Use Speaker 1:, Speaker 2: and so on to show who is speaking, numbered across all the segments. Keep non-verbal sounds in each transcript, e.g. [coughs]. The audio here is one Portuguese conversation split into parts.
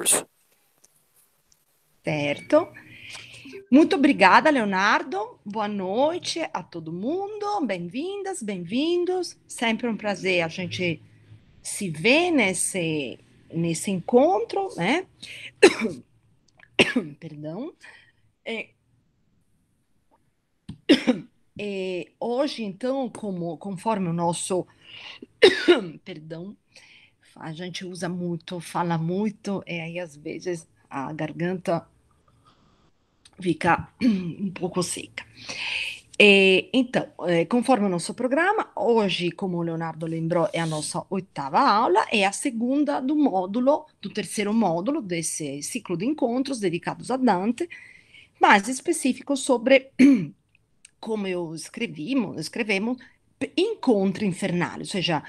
Speaker 1: curso. Certo. Muito obrigada, Leonardo. Boa noite a todo mundo. Bem-vindas, bem-vindos. Sempre um prazer a gente se ver nesse, nesse encontro, né? [coughs] Perdão. É, [coughs] é... hoje, então, como, conforme o nosso [coughs] perdão, a gente usa muito, fala muito, e aí às vezes a garganta fica [clears throat] um pouco seca. E, então, eh, conforme o nosso programa, hoje, como o Leonardo lembrou, é a nossa oitava aula, é a segunda do módulo, do terceiro módulo desse ciclo de encontros dedicados a Dante, mais específico sobre, [clears throat] como eu escrevi, escrevemos, encontro infernal, ou seja,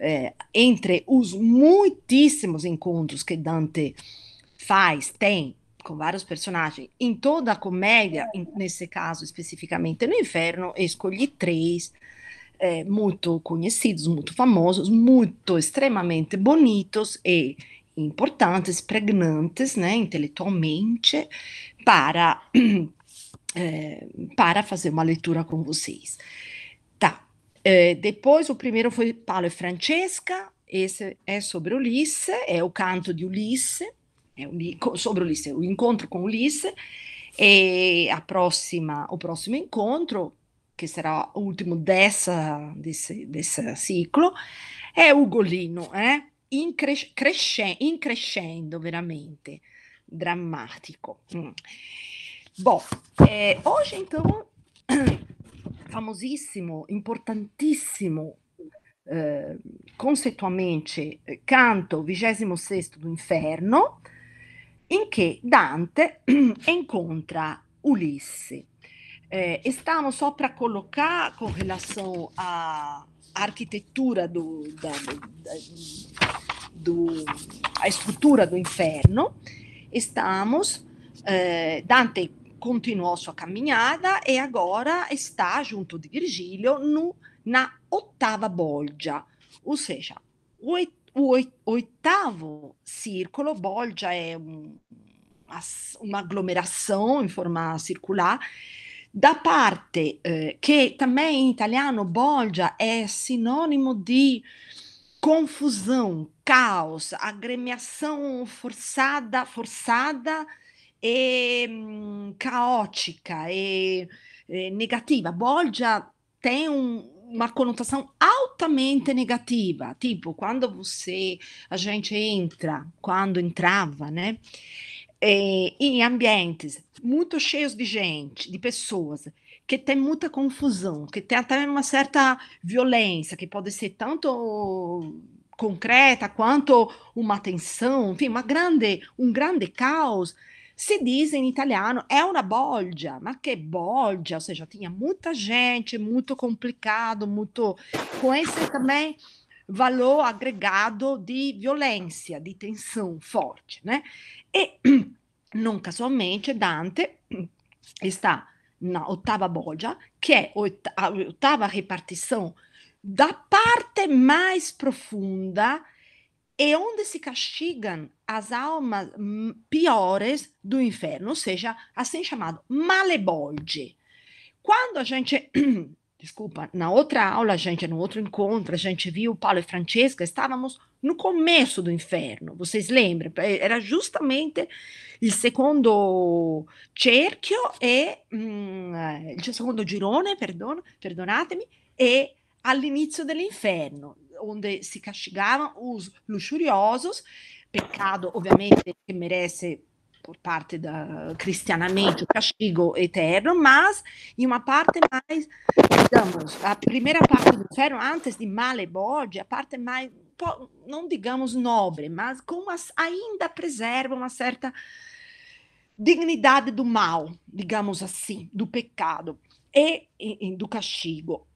Speaker 1: é, entre os muitíssimos encontros que Dante faz, tem com vários personagens, em toda a comédia, em, nesse caso especificamente no Inferno, escolhi três é, muito conhecidos, muito famosos, muito extremamente bonitos e importantes, pregnantes, né, intelectualmente, para, [clears throat] é, para fazer uma leitura com vocês. É, depois, o primeiro foi Paulo e Francesca, esse é sobre Ulisse, é o canto de Ulisse, é sobre Ulisse, o encontro com Ulisse, e a próxima, o próximo encontro, que será o último dessa, desse, desse ciclo, é Ugolino, eh? In cres, cresce, in crescendo, veramente, drammatico. Mm. Bom, hoje eh, então [clears throat] famosissimo, importantissimo, eh, consettualmente eh, canto 26 do Inferno, in che Dante encontra [clears throat] Ulisse. Eh, estamos só para colocar com relação à arquitetura do, da, do, inferno, estamos eh, Dante continuou sua caminhada e agora está junto de Virgílio no, na oitava bolgia, ou seja, o, o oitavo círculo, bolgia é um, uma aglomeração em forma circular, da parte eh, que também em italiano bolgia é sinônimo de confusão, caos, agremiação forçada, forçada e hum, caótica e, e negativa. Bolgia tem um, uma conotação altamente negativa, tipo quando você a gente entra, quando entrava, né? Eh, em ambientes muito cheios de gente, de pessoas, que tem muita confusão, que tem até uma certa violência, que pode ser tanto concreta quanto uma tensão, enfim, uma grande, um grande caos se diz em italiano, é uma bolgia, mas que bolgia, ou seja, tinha muita gente, muito complicado, muito. Com esse também valor agregado de violência, de tensão forte, né? E [clears throat] não casualmente Dante está na oitava bolgia, que é a oitava repartição da parte mais profunda e é onde se castigam as almas hum, piores do inferno, ou seja, assim chamado malebolge. Quando a gente, [clears throat] desculpa, na outra aula, a gente, no outro encontro, a gente viu Paulo e Francesca, estávamos no começo do inferno, vocês lembram? Era justamente o segundo cerchio e hum, eh, il secondo girone, perdono, perdonatemi, e all'inizio dell'inferno onde se castigavam os luxuriosos, pecado ovviamente que merece por parte da cristianamente o castigo eterno, mas em uma parte mais, digamos, a primeira parte do inferno, antes de Malebode, a parte mais, não digamos nobre, mas com as, ainda preserva uma certa dignidade do mal, digamos assim, do pecado e, e do castigo.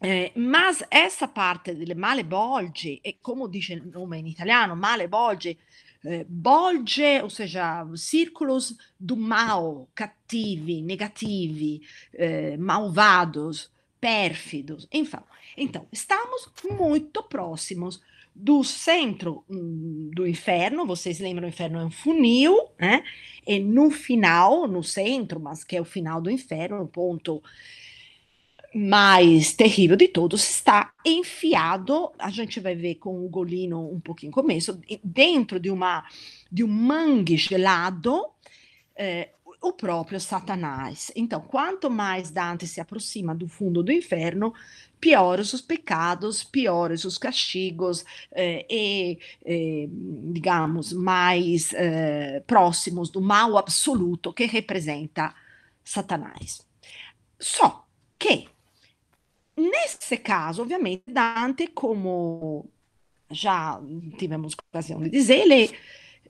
Speaker 1: Eh, ma essa parte delle male bolge, e come dice il nome in italiano, male bolge, eh, bolge, ou seja, círculos do mal, cattivi, negativi, eh, malvados, pérfidos, enfim. Então, estamos muito próximos do centro mm, do inferno, vocês lembram, o inferno é um funil, né? E no final, no centro, mas que é o final do inferno, é um ponto mais terrível de todos está enfiado, a gente vai ver com o Golino um pouquinho começo, dentro de, uma, de um mangue gelado, eh, o próprio Satanás. Então, quanto mais Dante se aproxima do fundo do inferno, piores os pecados, piores os castigos eh, e, eh, digamos, mais eh, próximos do mal absoluto que representa Satanás. Só que Nesse caso, ovviamente, Dante, como já tivemos ocasião de dizer, ele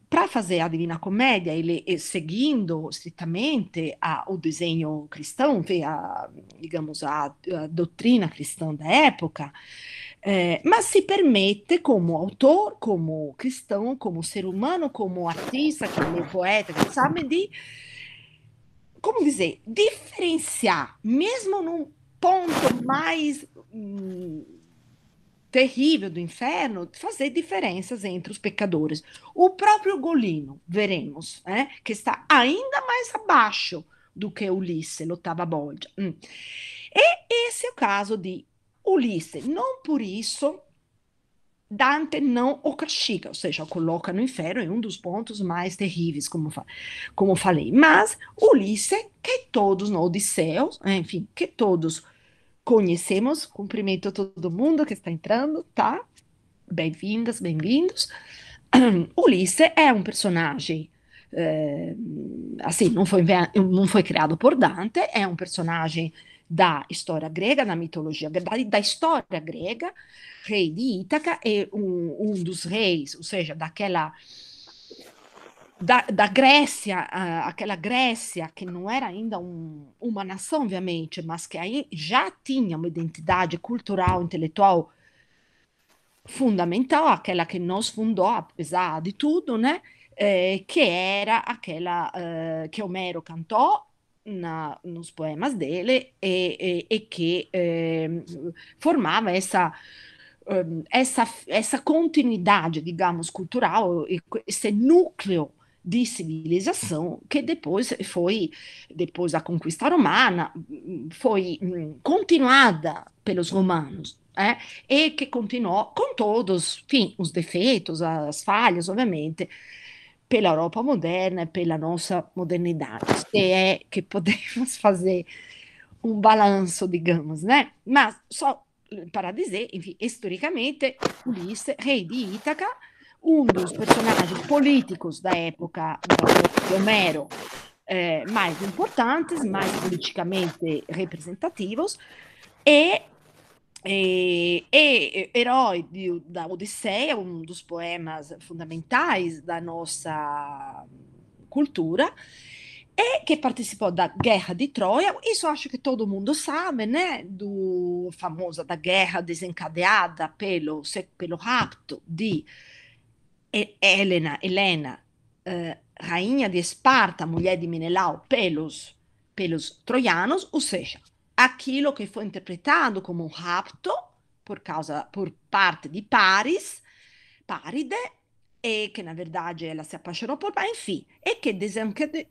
Speaker 1: para fazer a Divina Comédia, ele eh, seguindo estritamente o desenho cristão, a, digamos, a, a, doutrina cristã da época, eh, mas se permite, como autor, como cristão, como ser humano, como artista, como poeta, sabe, de, como dizer, diferenciar, mesmo num ponto mais hum, terrível do inferno, fazer diferenças entre os pecadores. O próprio Golino, veremos, né, que está ainda mais abaixo do que Ulisse, l'ottava bolgia. Hum. E esse é o caso de Ulisse. Não por isso Dante não o castiga, ou seja, o coloca no inferno, é um dos pontos mais terríveis, como, fa como falei. Mas Ulisses, que todos no Odisseu, né, enfim, que todos conhecemos, cumprimento todo mundo que está entrando, tá? Bem-vindas, bem-vindos. [clears throat] Ulisses é um personagem é, assim, não foi, não foi criado por Dante, é um personagem da história grega, da mitologia, da, da história grega, rei de Ítaca, é um, um dos reis, ou seja, daquela da, da, Grécia, aquela Grécia que não era ainda um, uma nação, obviamente, mas que aí já tinha uma identidade cultural, intelectual fundamental, aquela que nos fundou, apesar de tudo, né? Eh, que era aquela eh, que Homero cantou nos poemas dele e, e, e que eh, formava essa Hum, essa, essa continuidade, digamos, cultural, esse núcleo de civilização que depois foi, depois da conquista romana, hum, foi hum, continuada pelos romanos. É, e que continuou com todos enfim, os defeitos, as falhas, obviamente, pela Europa moderna, pela nossa modernidade. e é que podemos [laughs] fazer um balanço, digamos, né? Mas só Paradisè e storicamente Ulisse, re di Itaca, undus personaggi politicus da epoca di Omero, eh, mais importantes, mais politicamente representativos, e, e, e herói de, da Odisseia, um dos poemas fundamentais da nostra cultura, e que participou da Guerra de Troia. Isso acho que todo mundo sabe, né? Do famosa da guerra desencadeada pelo, pelo rapto de Helena, Helena eh, rainha de Esparta, mulher de Menelau, pelos, pelos troianos, ou seja, aquilo que foi interpretado como um rapto por causa por parte de Paris, Paride, e que na verdade ela se apaixonou por, mas enfim, e que desencade,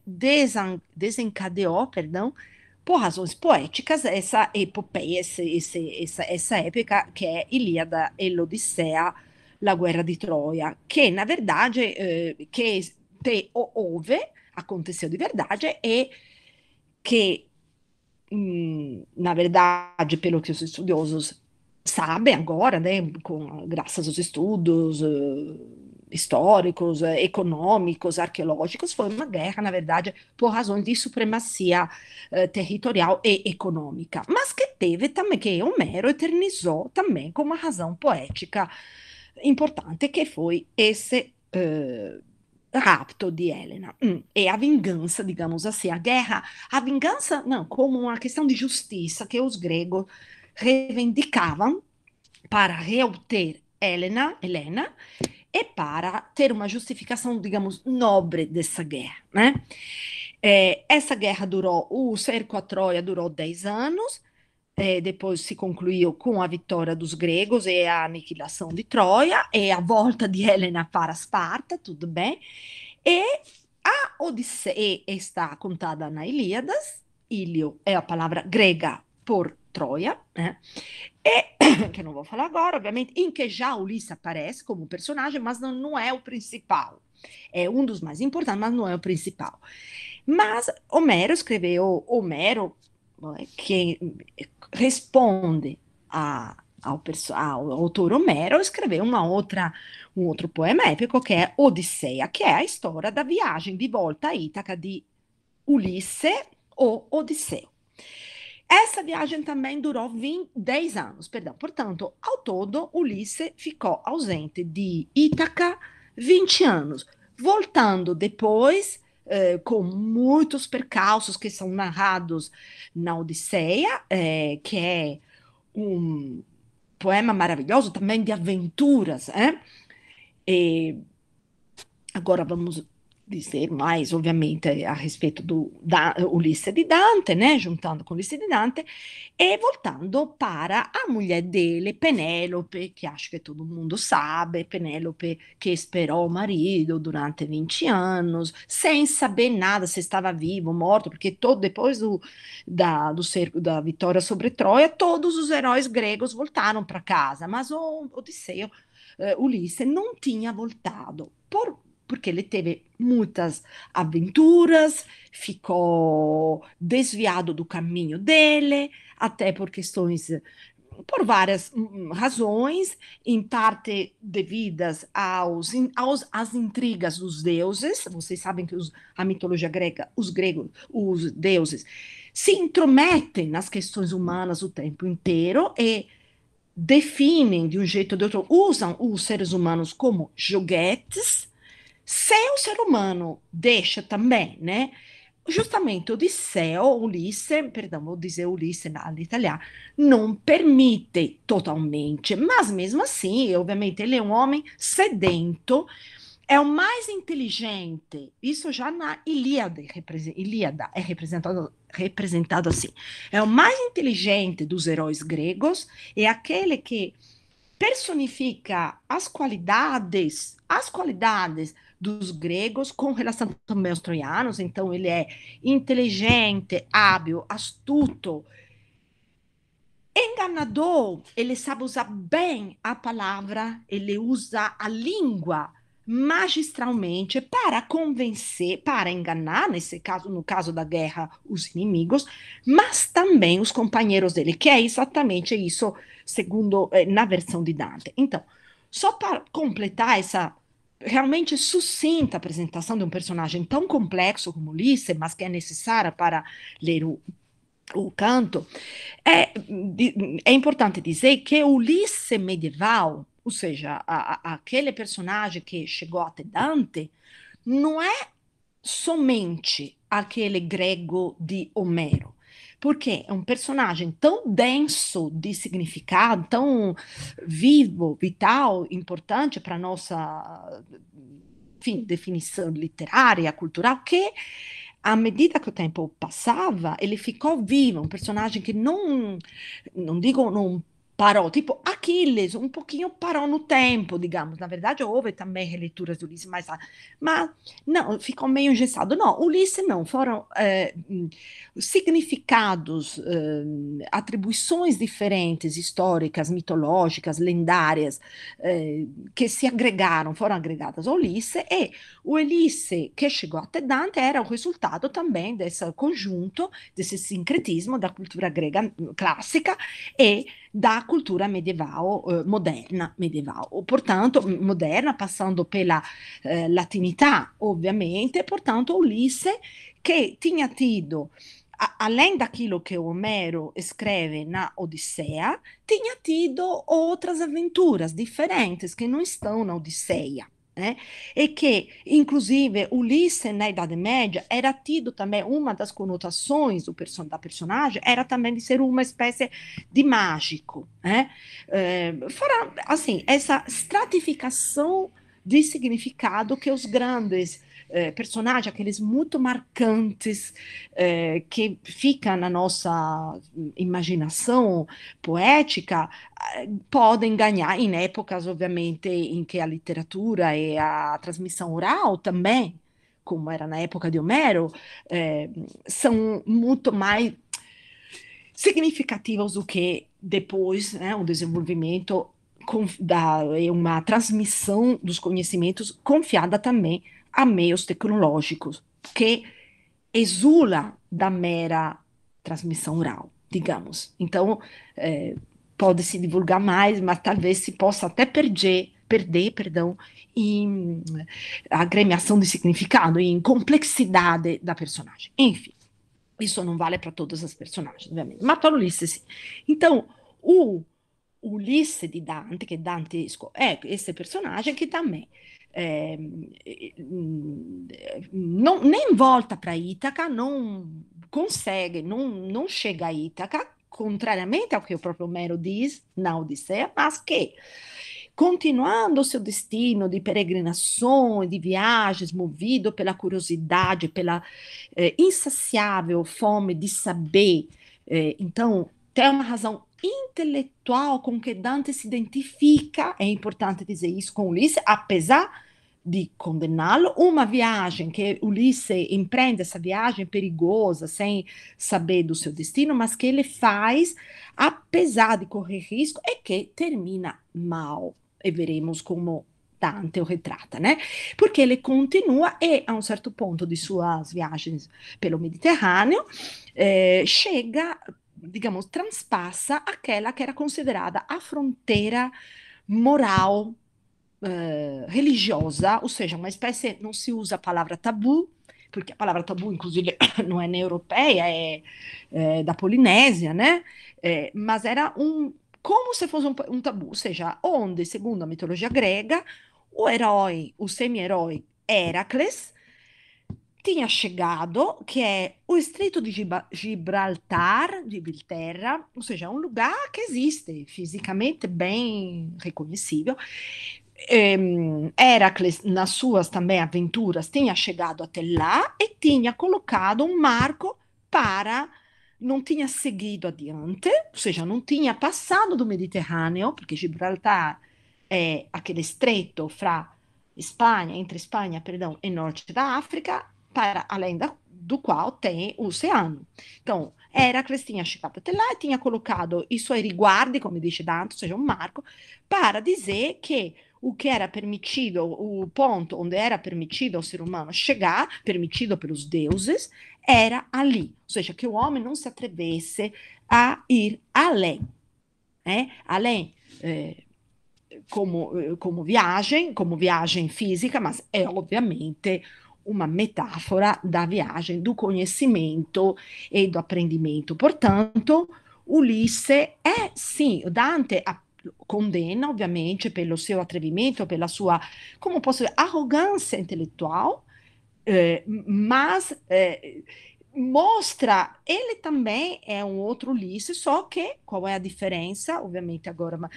Speaker 1: desencadeou, perdão, por razões poéticas, essa epopeia, esse, esse, essa, essa época que é Ilíada e l'Odissea, la guerra di Troia, che na verdade, eh, che te, houve, aconteceu de verdade, e que, mhmm, na verdade, pelo que os estudiosos sabem agora, né, com, graças aos estudos... Eh, históricos, eh, econômicos, arqueológicos, foi uma guerra, na verdade, por razões de supremacia eh, territorial e econômica, mas que teve também, que Homero eternizou também com uma razão poética importante, que foi esse eh, rapto de Helena. Hum, e a vingança, digamos assim, a guerra, a vingança, não, como uma questão de justiça que os gregos reivindicavam para reobter Helena, Helena e é para ter uma justificação, digamos, nobre dessa guerra, né? É, essa guerra durou, o cerco à Troia durou 10 anos, é, depois se concluiu com a vitória dos gregos e é a aniquilação de Troia, e é a volta de Helena para Esparta, tudo bem, e a Odisseia está contada na Ilíadas, Ilio é a palavra grega por Troia, né? E, é, [coughs] que eu não vou falar agora, obviamente, em que já Ulisses aparece como personagem, mas não, é o principal. É um dos mais importantes, mas não é o principal. Mas Homero escreveu, Homero, é, que responde ao, ao, autor Homero, escreveu uma outra, um outro poema épico que é Odisseia, que é a história da viagem de volta a Ítaca de Ulisse ou Odisseu. Essa viagem também durou 20, 10 anos, perdão. Portanto, ao todo, Ulisse ficou ausente de Ítaca 20 anos, voltando depois eh, com muitos percalços que são narrados na Odisseia, eh, que é um poema maravilhoso também de aventuras. Né? E agora vamos dizer mais, obviamente a respeito do da, Ulisse de Dante, né? Juntando com Ulisse de Dante e voltando para a mulher dele, Penélope, que acho que todo mundo sabe, Penélope que esperou o marido durante 20 anos, sem saber nada se estava vivo, morto, porque todo, depois do, da, do cerco, da vitória sobre Troia, todos os heróis gregos voltaram para casa, mas o Odisseu, uh, Ulisse, não tinha voltado. Por, porque ele teve muitas aventuras, ficou desviado do caminho dele, até por questões por várias hum, hum, razões, em parte devidas aos, aos às intrigas dos deuses. Vocês sabem que os, a mitologia grega, os gregos, os deuses se intrometem nas questões humanas o tempo inteiro e definem de um jeito ou de outro, usam os seres humanos como joguetes Céu, ser humano, deixa também, né? Justamente o Odisseo, Ulisse, perdão, vou dizer Ulisse all'italiano, não permite totalmente, mas mesmo assim, obviamente, ele é um homem sedento, é o mais inteligente. Isso já na Ilíada, é Ilíada é representado, representado assim. É o mais inteligente dos heróis gregos, é aquele que personifica as qualidades, as qualidades dos gregos com relação também aos troianos, então ele é inteligente, hábil, astuto, enganador, ele sabe usar bem a palavra, ele usa a língua magistralmente para convencer, para enganar, nesse caso, no caso da guerra, os inimigos, mas também os companheiros dele, que é exatamente isso, segundo eh, na versão de Dante. Então, só para completar essa realmente sucinta a apresentação de um personagem tão complexo como Ulisses, mas que é necessária para ler o, o canto, é, é importante dizer que Ulisses medieval, ou seja, a, a, aquele personagem que chegou até Dante, não é somente aquele grego de Homero. Porque é um personagem tão denso de significado, tão vivo, vital, importante para a nossa enfim, definição literária, cultural, que à medida que o tempo passava, ele ficou vivo, um personagem que não, não digo, não parou tipo Aquiles um pouquinho parou no tempo, digamos. Na verdade, houve também releituras de Ulisses mas mas não, ficou meio engessado. Não, Ulisses não, foram eh, hum, significados, hum, atribuições diferentes, históricas, mitológicas, lendárias, eh, que se agregaram, foram agregadas a Ulisses, e o Ulisse que chegou até Dante era o resultado também desse conjunto, desse sincretismo da cultura grega clássica e da cultura medievao, eh, moderna medievao, portanto moderna passando per la eh, latinità ovviamente, portanto Ulisse che tinha tido, além daquilo che Homero escreve na Odisseia, tinha tido outras aventuras diferentes che non estão na Odisseia. Né? E que, inclusive, Ulisses na Idade Média era tido também, uma das conotações do perso da personagem era também de ser uma espécie de mágico. Né? É, fora, assim, essa stratificação de significado que os grandes eh, personagens aqueles muito marcantes eh, que ficam na nossa imaginação poética, eh, podem ganhar em épocas, obviamente, em que a literatura e a transmissão oral também, como era na época de Homero, são muito mais significativas do que depois né, o desenvolvimento e uma transmissão dos conhecimentos confiada também a meios tecnológicos, que exula da mera transmissão oral, digamos. Então, é, pode se divulgar mais, mas talvez se possa até perder, perder, perdão, em agremiação de significado, em complexidade da personagem. Enfim, isso não vale para todas as personagens, obviamente. Mas para Ulisses, sim. Então, o Ulisse de Dante, que é Dante è é esse personagem, que também é, hum, não, nem volta para Ítaca, não consegue, não, não chega a Ítaca, contrariamente ao que o próprio Homero diz na Odisseia, mas que, continuando seu destino de peregrinações, de viagens, movido pela curiosidade, pela eh, insaciável fome de saber, eh, então tem uma razão intelectual com que Dante se identifica, é importante dizer isso com Ulisses, apesar di condená lo Uma viagem que Ulisse empreende, essa viagem perigosa, sem saber do seu destino, mas que ele faz, apesar de correr risco, e que termina mal. E veremos como Dante o retrata, né? Porque ele continua e a um certo ponto de suas viagens pelo Mediterrâneo eh, chega, digamos, transpassa aquela que era considerada a fronteira moral eh, religiosa, ou seja, uma espécie, não se usa a palavra tabu, porque a palavra tabu, inclusive, [coughs] não é nem europeia, é, é da Polinésia, né? É, mas era um, como se fosse um, um, tabu, ou seja, onde, segundo a mitologia grega, o herói, o semi-herói Heracles, tinha chegado, que é o Estreito de Gibraltar, de Inglaterra, ou seja, é um lugar que existe fisicamente bem reconhecível, Heracles, ehm, nas suas também aventuras, tinha chegado até lá e tinha colocado um marco para. Não tinha seguido adiante, ou seja, não tinha passado do Mediterrâneo, porque Gibraltar é aquele estreito fra Espanha, entre Espanha, perdão, e norte da África, para além da, do qual tem o oceano. Então, Heracles tinha chegado até lá e tinha colocado i suoi riguardi, come dice Dante, ou seja, um marco, para dizer que o que era permitido, o ponto onde era permitido ao ser humano chegar, permitido pelos deuses, era ali. Ou seja, que o homem não se atrevesse a ir além. Né? Além. É, como, como viagem, como viagem física, mas é obviamente uma metáfora da viagem, do conhecimento e do aprendimento. Portanto, Ulisse é sim, Dante condena, ovviamente, pelo seu atrevimento, pela sua, como posso dizer, arrogância intelectual, eh, mas eh, mostra, ele também é um outro Ulisses, só que qual é a diferença? Ovviamente agora, mas,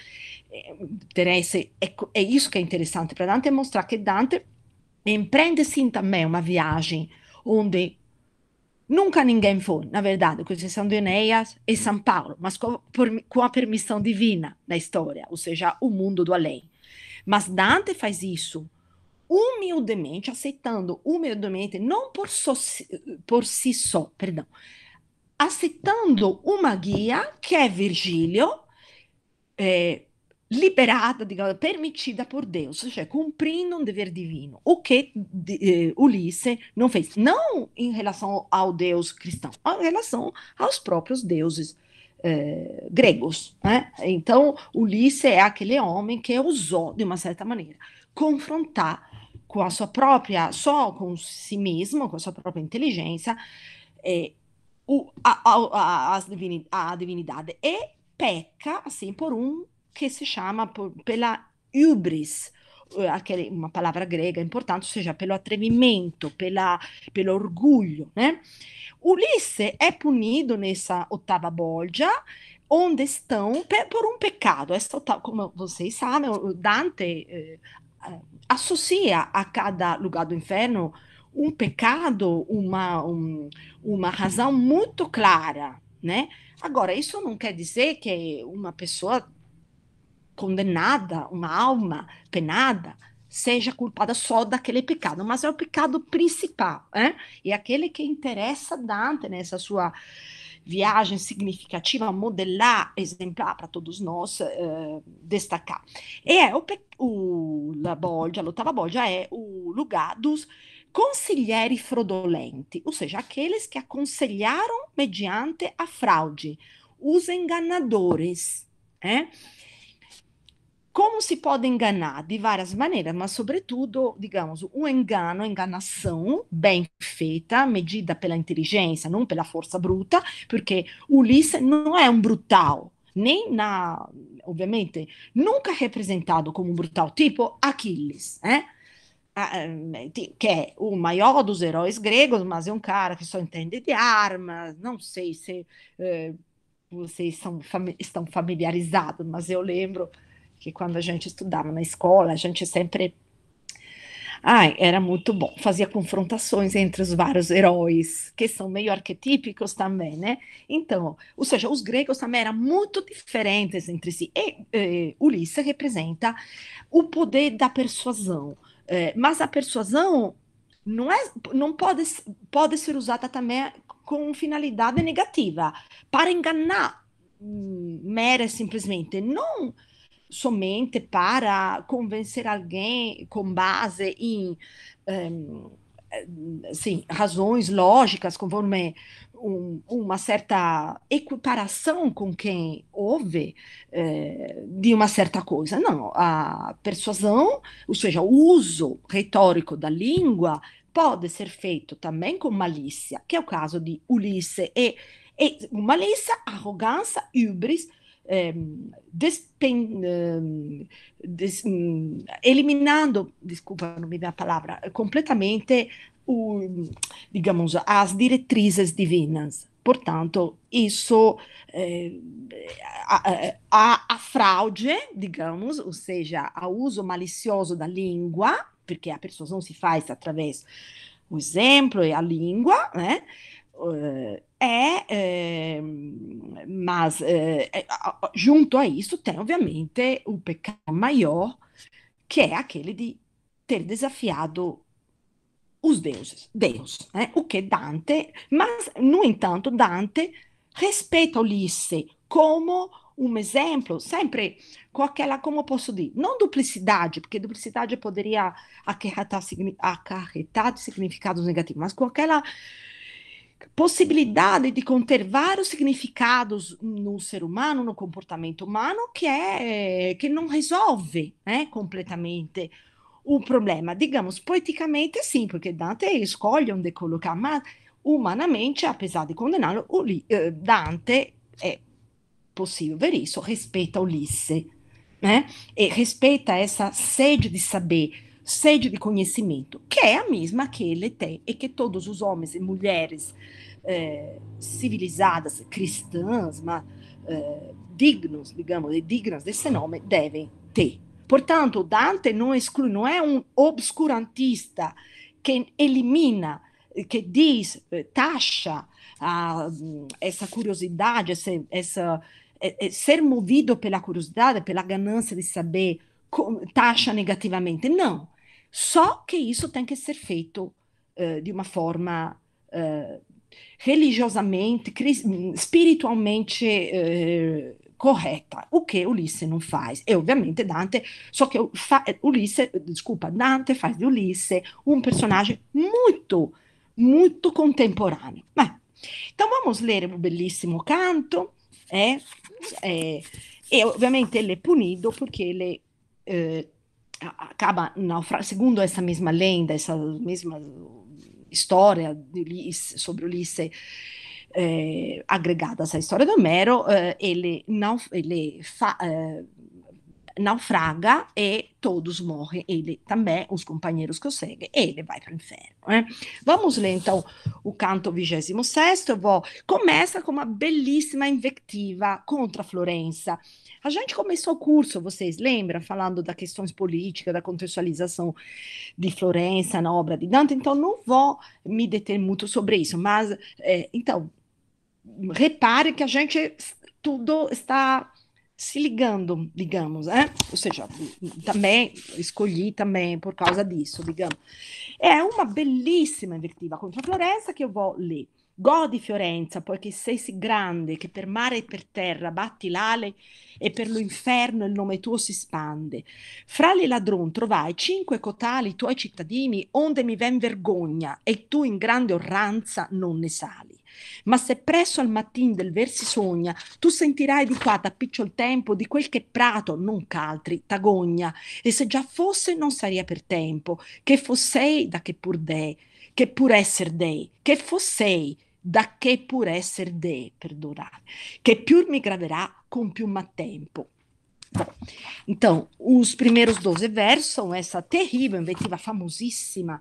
Speaker 1: é, é, é isso que é interessante para Dante, é mostrar que Dante empreende sim também uma viagem onde Nunca ninguém foi, na verdade, com exceção de Enéas e São Paulo, mas com, por, com a permissão divina da história, ou seja, o mundo do além. Mas Dante faz isso humildemente, aceitando humildemente, não por, so, por si só, perdão, aceitando uma guia que é Virgílio, é, liberada, digamos, permitida por Deus, seja, cumprindo um dever divino, o que eh, Ulisses não fez, não em relação ao Deus cristão, em relação aos próprios deuses eh, gregos. Né? Então, Ulisses é aquele homem que ousou, de uma certa maneira, confrontar com a sua própria, só com si mesmo, com a sua própria inteligência, eh, o, a, a, a, a, divinidade, e peca, assim, por um que se chama pela hubris, eh, aquele, uma palavra grega importante, ou seja, pelo atrevimento, pela, pelo orgulho. Né? Ulisse é punido nessa oitava bolgia, onde estão por um pecado. Esta, como vocês sabem, Dante eh, associa a cada lugar do inferno um pecado, uma, um, uma razão muito clara, né? Agora, isso não quer dizer que uma pessoa condenada, uma alma penada, seja culpada só daquele pecado, mas é o pecado principal, é? e aquele que interessa Dante nessa sua viagem significativa, modelar, exemplar para todos nós, eh, destacar. E é o, o la bolgia, l'ottava bolgia é o lugar dos conselheiros fraudulentes, ou seja, aqueles que aconselharam mediante a fraude, os enganadores, né? Como se pode enganar? De várias maneiras, mas, sobretudo, digamos, um engano, enganação bem feita, medida pela inteligência, não pela força bruta, porque Ulisses não é um brutal, nem na, obviamente, nunca representado como um brutal, tipo Aquiles, né? Ah, eh, que é o maior dos heróis gregos, mas é um cara que só entende de armas, não sei se eh, vocês são, estão familiarizados, mas eu lembro que quando a gente estudava na escola, a gente sempre Ai, era muito bom. Fazia confrontações entre os vários heróis, que são meio arquetípicos também, né? Então, ou seja, os gregos também eram muito diferentes entre si. E, e Ulisses representa o poder da persuasão. É, mas a persuasão não, é, não pode, pode ser usada também com finalidade negativa, para enganar hum, mera simplesmente. Não somente para convencer alguém com base em um, razões lógicas, conforme um, uma certa equiparação com quem ouve eh, de uma certa coisa. Não, a persuasão, ou seja, o uso retórico da língua, pode ser feito também com malícia, que é o caso de Ulisse e, e malícia, arrogância, hubris, eh, eh, des, mm, eliminando, desculpa, não me dá a palavra, completamente, o, digamos, as diretrizes divinas. Portanto, isso é, a, a, a fraude, digamos, ou seja, ao uso malicioso da língua, porque a persuasão se faz através do exemplo e é a língua, né? É, é, mas é, é, junto a isso tem obviamente o pecado maior, que é aquele de ter desafiado os deuses, Deus, né? o que Dante, mas no entanto Dante respeita Ulisse como um exemplo, sempre com aquela, como posso dizer, não duplicidade, porque duplicidade poderia acarretar, acarretar significados negativos, mas com aquela possibilidade de conter vários significados no ser humano, no comportamento humano, que é que não resolve né, completamente o problema. Digamos, poeticamente sim, porque Dante escolhe onde colocar, mas umanamente, apesar de condená-lo, eh, Dante é possível ver isso, respeita Ulisse, né? E respeita essa sede de saber sede de conhecimento, que é a mesma que ele tem e que todos os homens e mulheres eh, civilizadas, cristãs, mas, eh, dignos, digamos, e dignas desse nome, devem ter. Portanto, Dante não exclui, não é um obscurantista que elimina, que diz, eh, taxa essa curiosidade, essa, essa ser movido pela curiosidade, pela ganância de saber, taxa negativamente. Não. So che isso tem que ser feito uh, de uma forma uh, religiosamente, espiritualmente eh, corretta, o che Ulisse non faz. E obviamente, Dante, so che fa, Ulisse, desculpa, Dante fa di Ulisse um personaggio muito, muito contemporâneo. Beh, então vamos ler o belíssimo canto, eh? eh, e obviamente, ele é punido perché ele... Eh, acaba naufra... segundo essa mesma lenda, essa mesma história Ulisse, sobre Ulisse é, eh, agregada a essa história do Homero, é, ele, não, ele fa, eh, naufraga e todos morrem, ele também, os companheiros que o seguem, ele vai para o inferno. Né? Vamos ler então o canto 26. Vou... Começa com uma belíssima invectiva contra Florença. A gente começou o curso, vocês lembram, falando das questões políticas, da contextualização de Florença na obra de Dante, então não vou me deter muito sobre isso, mas é, então repare que a gente tudo está se ligando, digamos, é? Eh? ou seja, também escolhi também por causa disso, digamos. É uma belissima invettiva contro Florenza che io vou ler. Godi Fiorenza, poiché sei sì grande che per mare e per terra batti l'ale e per lo inferno il nome tuo si spande. Fra le ladron trovai cinque cotali tuoi cittadini, onde mi ven vergogna e tu in grande orranza non ne sali. Ma se presso al mattin del versi sogna, tu sentirai di qua da picciol tempo di quel che prato, non caltri, t'agogna, e se già fosse non saria per tempo, che fossei da che pur dei, che pur esser dei, che fossei da che pur esser dei, perdonare, che più mi graverà con più mattempo. tempo. então, os primeiros 12 versos são essa terrível inventiva famosíssima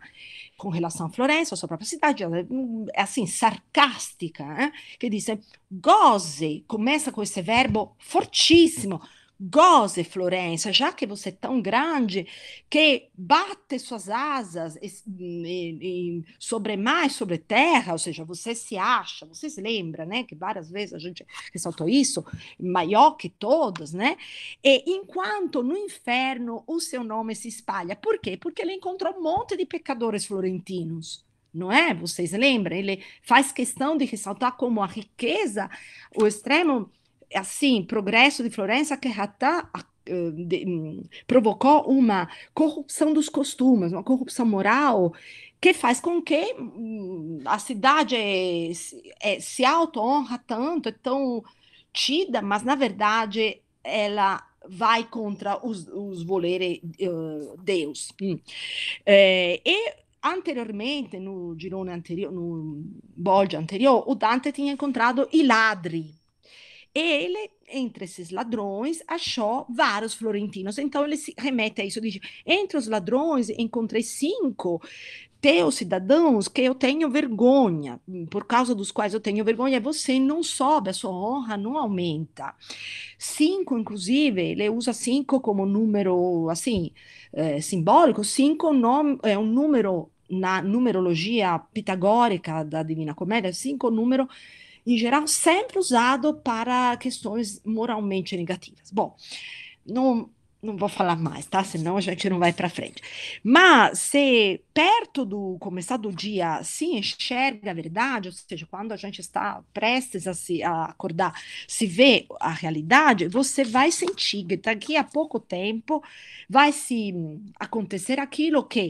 Speaker 1: com relação a Florença, a sua própria cidade, ela é, hum, é assim, sarcástica, né? que diz goze, começa com esse verbo fortíssimo, Goze, Florença, já que você é tão grande, que bate suas asas e, hum, e, sobre mar e sobre terra, ou seja, você se acha, você se lembra, né, que várias vezes a gente ressaltou isso, maior que todas, né, e enquanto no inferno o seu nome se espalha. Por quê? Porque ele encontrou um monte de pecadores florentinos não é? Vocês lembram? Ele faz questão de ressaltar como a riqueza, o extremo assim, progresso de Florença que até tá, eh, hum, provocou uma corrupção dos costumes, uma corrupção moral que faz com que hum, a cidade é, é, se auto-honra tanto, é tão tida, mas na verdade ela vai contra os, os voleri uh, deus. Hum. É, e anteriormente, no girone anterior, no bode anterior, o Dante tinha encontrado i ladri, ele, entre esses ladrões, achou vários florentinos. Então ele se remete a isso, diz: entre os ladrões encontrei cinco teus cidadãos que eu tenho vergonha, por causa dos quais eu tenho vergonha, você não sobe, a sua honra não aumenta. Cinco, inclusive, ele usa cinco como número, assim, é, simbólico, cinco é um número na numerologia pitagórica da Divina Comédia, cinco número em geral, sempre usado para questões moralmente negativas. Bom, não, não vou falar mais, tá? Senão a gente não vai para frente. Mas se perto do começar do dia se enxerga a verdade, ou seja, quando a gente está prestes a se a acordar, se vê a realidade, você vai sentir que daqui a pouco tempo vai se acontecer aquilo que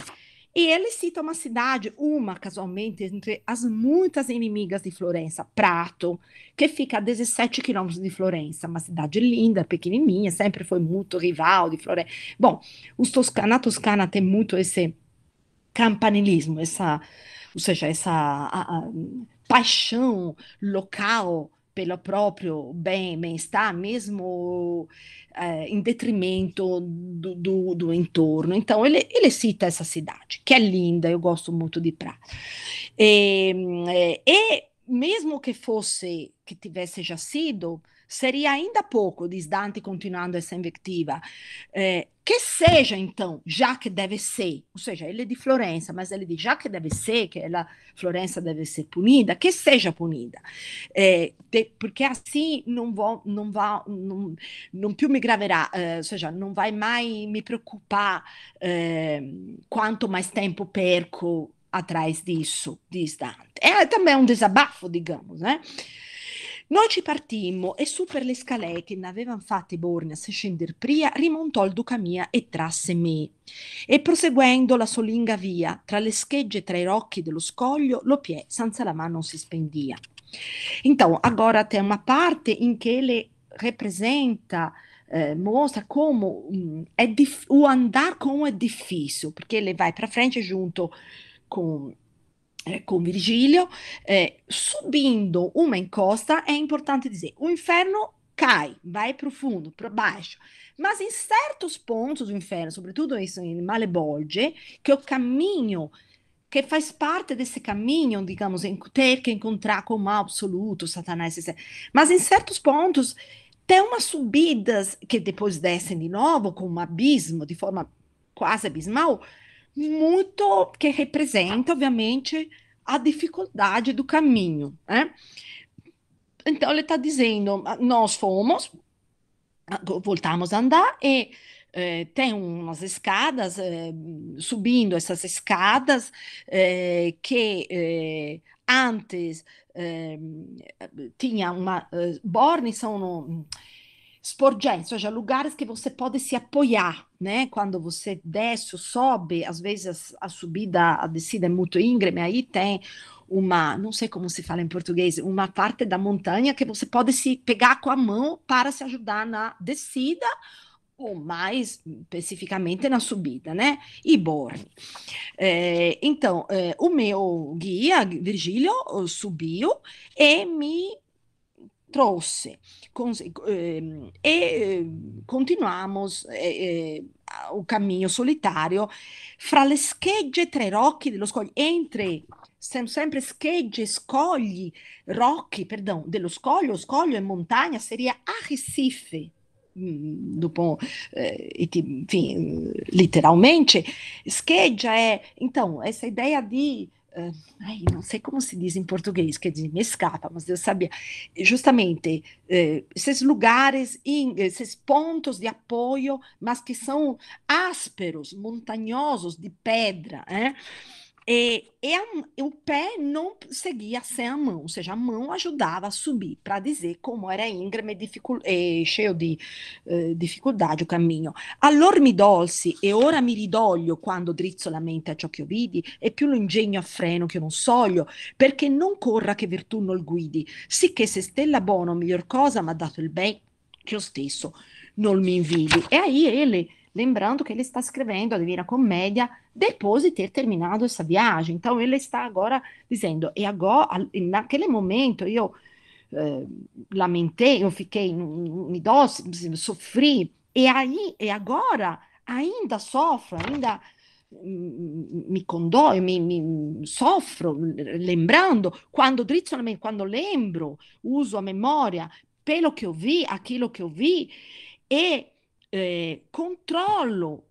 Speaker 1: e ele cita uma cidade, uma casualmente, entre as muitas inimigas de Florença, Prato, que fica a 17 quilômetros de Florença, uma cidade linda, pequenininha, sempre foi muito rival de Florença. Bom, os Toscana, a Toscana tem muito esse campanilismo, essa, ou seja, essa a, a, paixão local pelo próprio bem-estar, mesmo é, em detrimento do, do, do, entorno. Então, ele, ele cita essa cidade, que é linda, eu gosto muito de Prata. E, eh, eh, e mesmo que fosse, que tivesse já sido Seria ainda pouco, diz Dante, continuando essa invectiva. É, que seja, então, já que deve ser, ou seja, ele é de Florença, mas ele diz já que deve ser, que ela, Florença deve ser punida, que seja punida. É, de, porque assim não, vou, não, vá, não, não più me graverá, é, ou seja, não vai mais me preocupar é, quanto mais tempo perco atrás disso, diz Dante. É também um desabafo, digamos, né? Noi ci partimmo e su per le scale che n'avevan fatte Borne a se scender pria, rimontò il duca mia e trasse me. E proseguendo la solinga via, tra le schegge e tra i rocchi dello scoglio, lo piè senza la mano si spendia. Então, agora tem uma parte em que ele representa eh, mostra como hum, mm, é o andar como é difícil, porque ele vai para frente junto com Eh, com Virgílio, eh, subindo uma encosta, é importante dizer, o inferno cai, vai profundo, para baixo. Mas em certos pontos do inferno, sobretudo isso em Malebolge, que é o caminho que faz parte desse caminho, digamos, ter que encontrar com o mal absoluto, Satanás, etc mas em certos pontos tem umas subidas que depois descem de novo com um abismo, de forma quase abismal, muito que representa, obviamente, a dificuldade do caminho. Né? Então, ele está dizendo: ah, nós fomos, ah, voltamos a andar e. Eh, tem umas escadas, eh, subindo essas escadas, eh, que antes tinha uma. borne são. No, Sporgente, ou seja, lugares que você pode se apoiar, né? Quando você desce ou sobe, às vezes a subida, a descida é muito íngreme, aí tem uma, não sei como se fala em português, uma parte da montanha que você pode se pegar com a mão para se ajudar na descida ou mais especificamente na subida, né? E Borne. É, então, é, o meu guia, Virgílio, subiu e me trouxe ehm, e eh, continuamos eh, o cammino solitario fra le schegge tra i rocchi dello scoglio entre sem sempre schegge scogli rocchi perdão dello scoglio scoglio e montagna seria Arrecife mm, dopo eh, enfim, letteralmente scheggia è então essa idea di ai, não sei como se diz em português, quer dizer, me escapa, mas eu sabia, justamente eh, esses lugares, esses pontos de apoio, mas que são ásperos, montanhosos, de pedra, né? E, e, a, e o pé não seguia sem a mão, ou seja, a mão ajudava a subir, para dizer como era íngreme dificul- e cheio di eh, dificuldade o cammino. Allor mi dolsi e ora mi ridoglio quando drizzo la mente a ciò che vidi, e più lo ingegno a freno che non soglio, perché non corra che virtù non guidi, sicché se stella bono miglior cosa mi ha dato il ben, che io stesso non mi invidi. E aí ele Lembrando que ele está escrevendo a Divina Comédia depois de ter terminado essa viagem. Então, ele está agora dizendo, e agora, naquele momento, eu eh, lamentei, eu fiquei idoso, sofri, e aí, e agora, ainda sofro, ainda me condoio, mi, mi, soffro lembrando, quando drizzo quando lembro, uso a memoria pelo que eu vi, aquilo que eu vi, e eh, controlo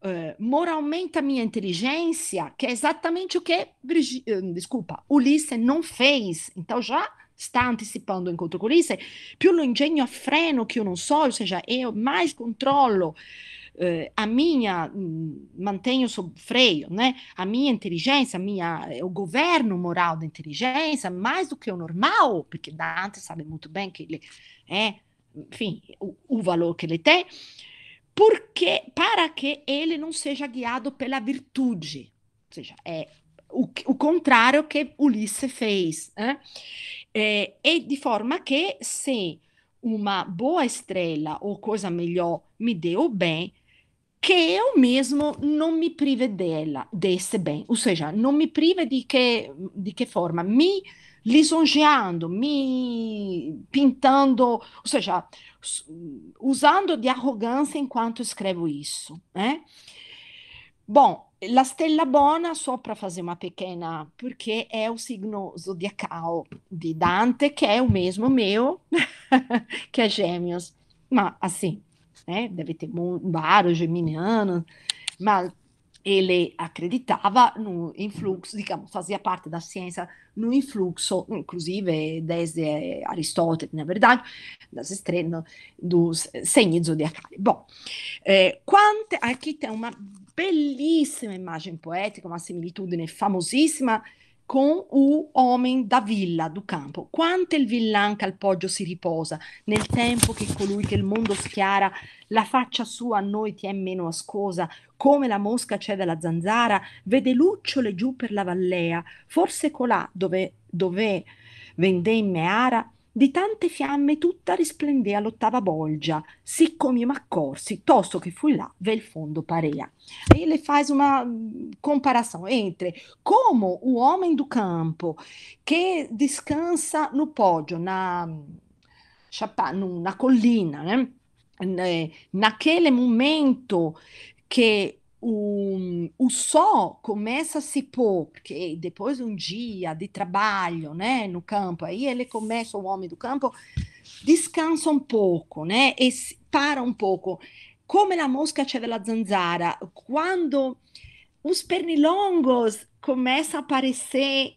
Speaker 1: eh, moralmente a minha inteligência, que é exatamente o que Brig... Eh, desculpa, Ulisse não fez. Então já está antecipando o encontro com Ulisse. Più lo ingegno a freno que eu não sou, ou seja, eu mais controlo eh, a minha hum, mantenho sob freio, né? A minha inteligência, a minha eh, o governo moral da inteligência, mais do que o normal, porque Dante sabe muito bem que ele é enfim, o, o valor que ele tem, porque para que ele não seja guiado pela virtude. Ou seja, é o, o contrário que Ulisse fez. Né? É, e de forma que, se uma boa estrela ou coisa melhor me deu bem, que eu mesmo não me prive dela, desse bem. Ou seja, não me prive de que, de que forma? Me lisonjeando, me pintando, ou seja, usando de arrogância enquanto escrevo isso, né? Bom, La Stella Bona, só para fazer uma pequena, porque é o signo zodiacal de Dante, que é o mesmo meu, [laughs] que é Gêmeos. Mas, assim, né? deve ter vários geminianos, mas ele acreditava no influxo, digamos, fazia parte da ciência no influxo, inclusive desde eh, Aristóteles, na verdade, das estrelas dos segni zodiacais. Bom, é, eh, quante, aqui tem uma belíssima imagem poética, uma similitudine famosíssima con u homem da villa, do campo. Quanto il villan che al poggio si riposa, nel tempo che colui che il mondo schiara, la faccia sua a noi ti è meno ascosa, come la mosca cede alla zanzara, vede lucciole giù per la vallea, forse colà dove, dove vendemme ara, di tante fiamme tutta risplendea l'ottava bolgia, siccome m'accorsi, tosto che fui là, ve il fondo parea. E le fai una comparazione, entre como o homem do campo che descansa no poggio, na, na colina, né? naquele momento che o, o sol começa a se pôr, porque depois de um dia de trabalho né, no campo, aí ele começa, o homem do campo, descansa um pouco, né? E para um pouco. Come la mosca c'è della zanzara, quando os pernilongos começam a aparecer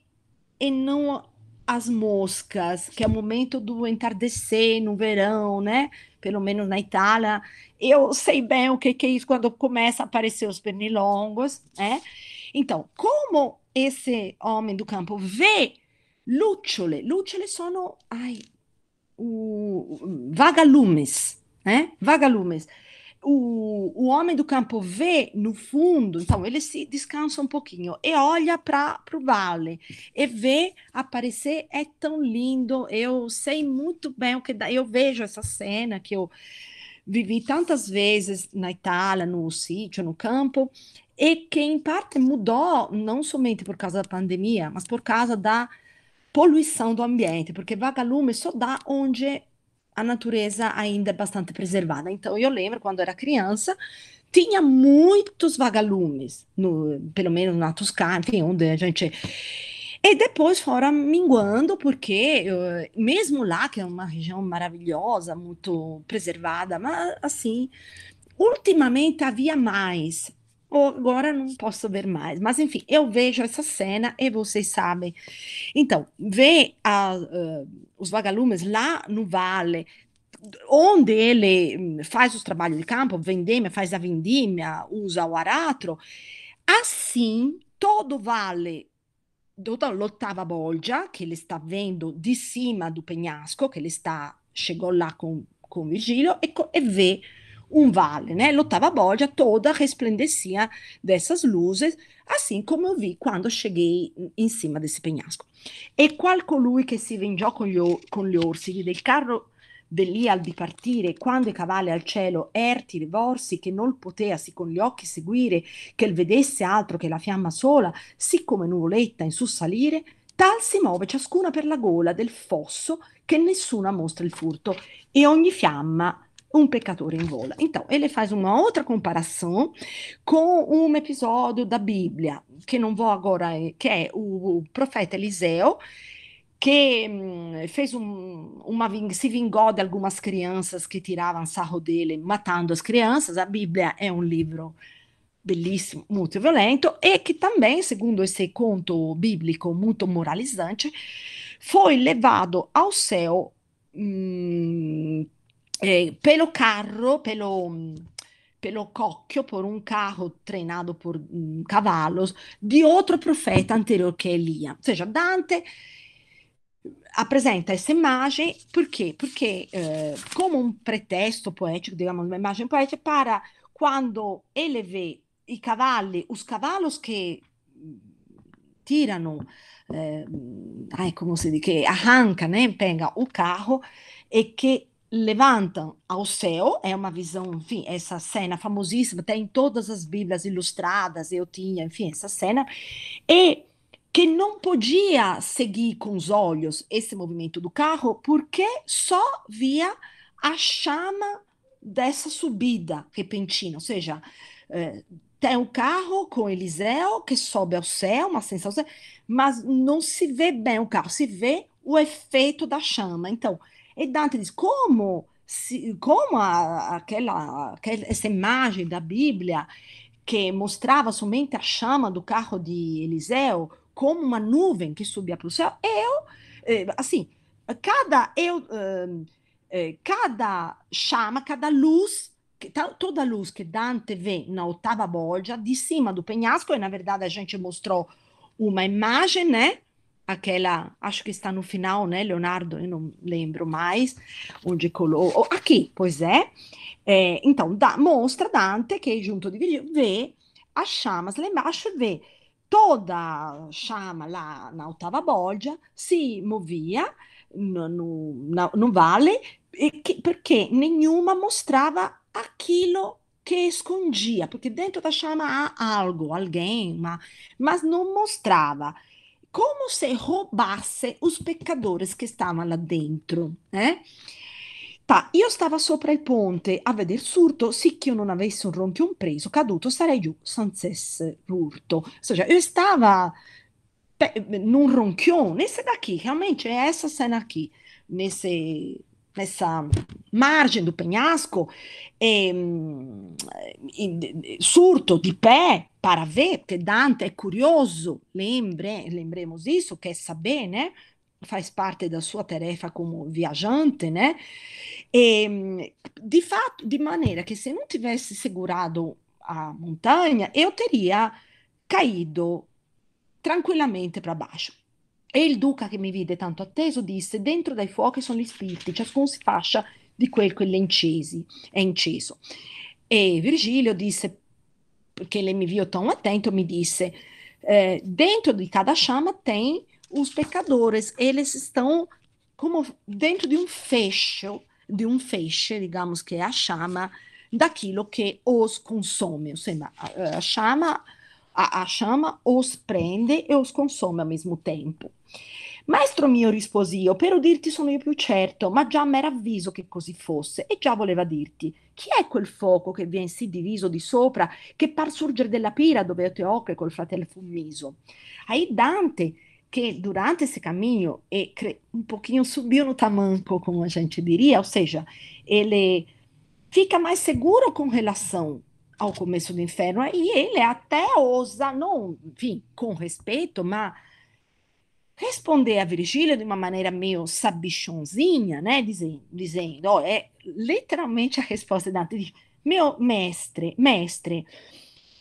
Speaker 1: e não as moscas, que é o momento do entardecer no verão, né? pelo menos na Itália, eu sei bem o que, que é isso quando começa a aparecer os pernilongos, né? Então, como esse homem do campo vê lucciole, lucciole são ai, o, vagalumes, né? Vagalumes o, o homem do campo vê no fundo, então ele se descansa um pouquinho e olha para o vale e vê aparecer, é tão lindo. Eu sei muito bem o que dá. Eu vejo essa cena que eu vivi tantas vezes na Itália, no sítio, no campo, e que em parte mudou não somente por causa da pandemia, mas por causa da poluição do ambiente, porque vagalume só dá onde a natureza ainda é bastante preservada. Então, eu lembro quando era criança, tinha muitos vagalumes, no, pelo menos na Toscana, tem é onde a gente. E depois foram minguando, porque mesmo lá, que é uma região maravilhosa, muito preservada, mas assim, ultimamente havia mais agora não posso ver mais. Mas, enfim, eu vejo essa cena e vocês sabem. Então, vê a, uh, os vagalumes lá no vale, onde ele hum, faz os trabalhos de campo, vendemia faz a vendimia, usa o aratro, assim, todo vale l'ottava bolgia che le sta vendo di cima do penhasco, che le sta, chegou lá com, com Virgílio, e, e vê un umvalne. L'ottava bolgia toda resplandecia dessas luzes, assim come eu vi quando cheguei em cima desse penhasco. E qual colui che si vengiò con gli, or- con gli orsili del carro dell'ì al dipartire, quando i cavalli al cielo erti rivorsi, che non poteasi con gli occhi seguire, che il vedesse altro che la fiamma sola, siccome nuvoletta in su salire, tal si muove ciascuna per la gola del fosso che nessuna mostra il furto, e ogni fiamma um pecador em vola. Então, ele faz uma outra comparação com um episódio da Bíblia, que não vou agora, eh, que é o profeta Eliseu, que hum, fez um, uma se vingou de algumas crianças que tiravam sarro dele, matando as crianças. A Bíblia é um livro belíssimo, muito violento e que também, segundo esse conto bíblico muito moralizante, foi levado ao céu hum, eh, pelo carro, pelo, mm, pelo cocchio por un carro trenado por um, mm, cavalos di altro profeta anterior che Elia. Ou seja, Dante eh, apresenta questa immagine perché, quê? Porque eh, como um pretexto poético, digamos, uma imagem poética para quando eleve i cavalli, os cavalos che mm, tirano, eh, ai, como se diz, que arrancam, eh, né, pega o carro e che levantam ao céu, é uma visão, enfim, essa cena famosíssima, tem em todas as Bíblias ilustradas, eu tinha, enfim, essa cena, e que não podia seguir com os olhos esse movimento do carro, porque só via a chama dessa subida repentina, ou seja, eh, tem o carro com Eliseu que sobe ao céu, uma sensação, mas não se vê bem o carro, se vê o efeito da chama. Então, e Dante diz: como, como a, aquela, aquela, essa imagem da Bíblia que mostrava somente a chama do carro de Eliseu como uma nuvem que subia para o céu, eu, eh, assim, cada eu hum, eh, cada chama, cada luz, toda a luz que Dante vê na oitava bolgia, de cima do penhasco, e na verdade a gente mostrou uma imagem, né? aquela, acho que está no final, né, Leonardo? Eu não lembro mais onde colou. Oh, aqui, pois é. é então, da mostra Dante que junto de Virgílio vê as chamas lá embaixo e vê toda chama lá na oitava bolgia se movia no, no, no vale que, perché nenhuma mostrava aquilo que escondia, porque dentro da chama há algo, alguém, uma, mas não mostrava. como se roubasse os pecadores que estavam lá dentro, né? Tá, io stavo sopra il ponte a veder surto, sì io non avessi un ronchion preso, caduto sarei giù senza essere urto. Cioè, io stavo pe- non ronchione, se da chi, realmente cioè, essa cena aqui, nesse nessa margem do penhasco, e, e, mm, surto de pé para ver, porque Dante é curioso, lembre, lembremos isso, quer saber, né? Faz parte da sua tarefa como viajante, né? E, mm, de fato, de maneira que se não tivesse segurado a montanha, eu teria caído tranquilamente para baixo. E il duca che mi vide tanto atteso disse: Dentro dai fuochi sono gli spiriti, ciascuno si fascia di quel che è inceso. E Virgilio disse: Perché ele me viu tão attento, mi disse: eh, Dentro di cada chama tem os pecadores, eles estão como dentro de um fecho, de um feixe, digamos que é a chama daquilo que os consome, ou seja, eh, a chama a, a chama os prende e os consome ao mesmo tempo. Maestro mio, risposi io, per udirti sono io più certo, ma già m'era avviso che così fosse, e già voleva dirti, chi è quel fuoco che viene sì diviso di sopra, che par surger della pira dove Teocle col fratello fu miso? Aí Dante, che durante esse cammino, e un pochino subiu no tamanco, come a gente diria, ou seja, ele fica mais seguro com relação ao começo do inferno, e ele é até ousa, não, enfim, com respeito, mas responder a Virgílio de uma maneira meio sabichonzinha, né, dizendo, dizendo é literalmente a resposta de Dante meu mestre, mestre,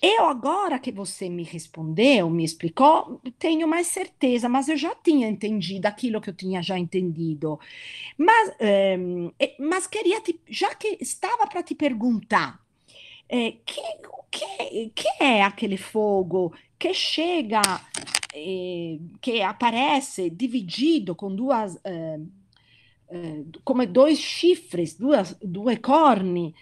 Speaker 1: eu agora que você me respondeu, me explicou, tenho mais certeza, mas eu já tinha entendido aquilo que eu tinha já entendido. Mas, eh, mas queria, te, já que estava para te perguntar, é, que, que, que é aquele fogo que chega, é, que aparece dividido com duas, é, é como é, dois chifres, duas, duas corni,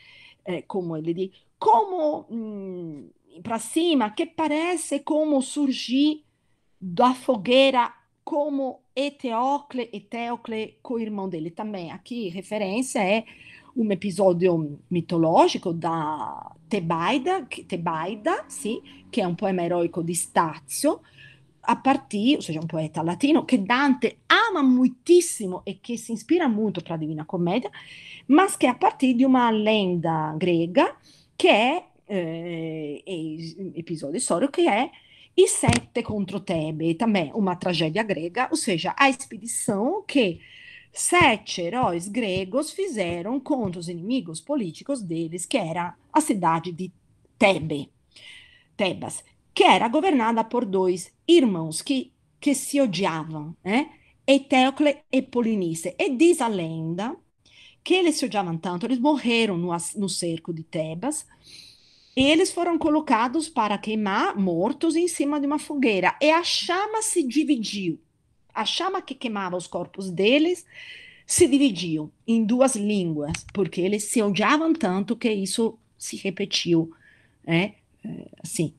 Speaker 1: é, como ele diz, como hum, para cima, que parece como surgir da fogueira como Eteocle e Teocle com o irmão dele também. Aqui, referência é un episodio mitologico da Tebaida, Tebaida sì, che è un poema eroico di Stazio, a partire, cioè un poeta latino che Dante ama moltissimo e che si ispira molto per la Divina Commedia, ma che è a partire di una lenda greca che è, eh, episodio storico, che è i sette contro Tebe, também uma tragédia grega, ou seja, a expedição que Sete heróis gregos fizeram contra os inimigos políticos deles, que era a cidade de Tebe, Tebas, que era governada por dois irmãos que, que se odiavam, né? Eteocle e Polinice. E diz a lenda que eles se odiavam tanto, eles morreram no, no cerco de Tebas, eles foram colocados para queimar mortos em cima de uma fogueira e a chama se dividiu a chama que queimava os corpos deles se dividiu em duas línguas, porque eles se odiavam tanto que isso se repetiu, né? Assim,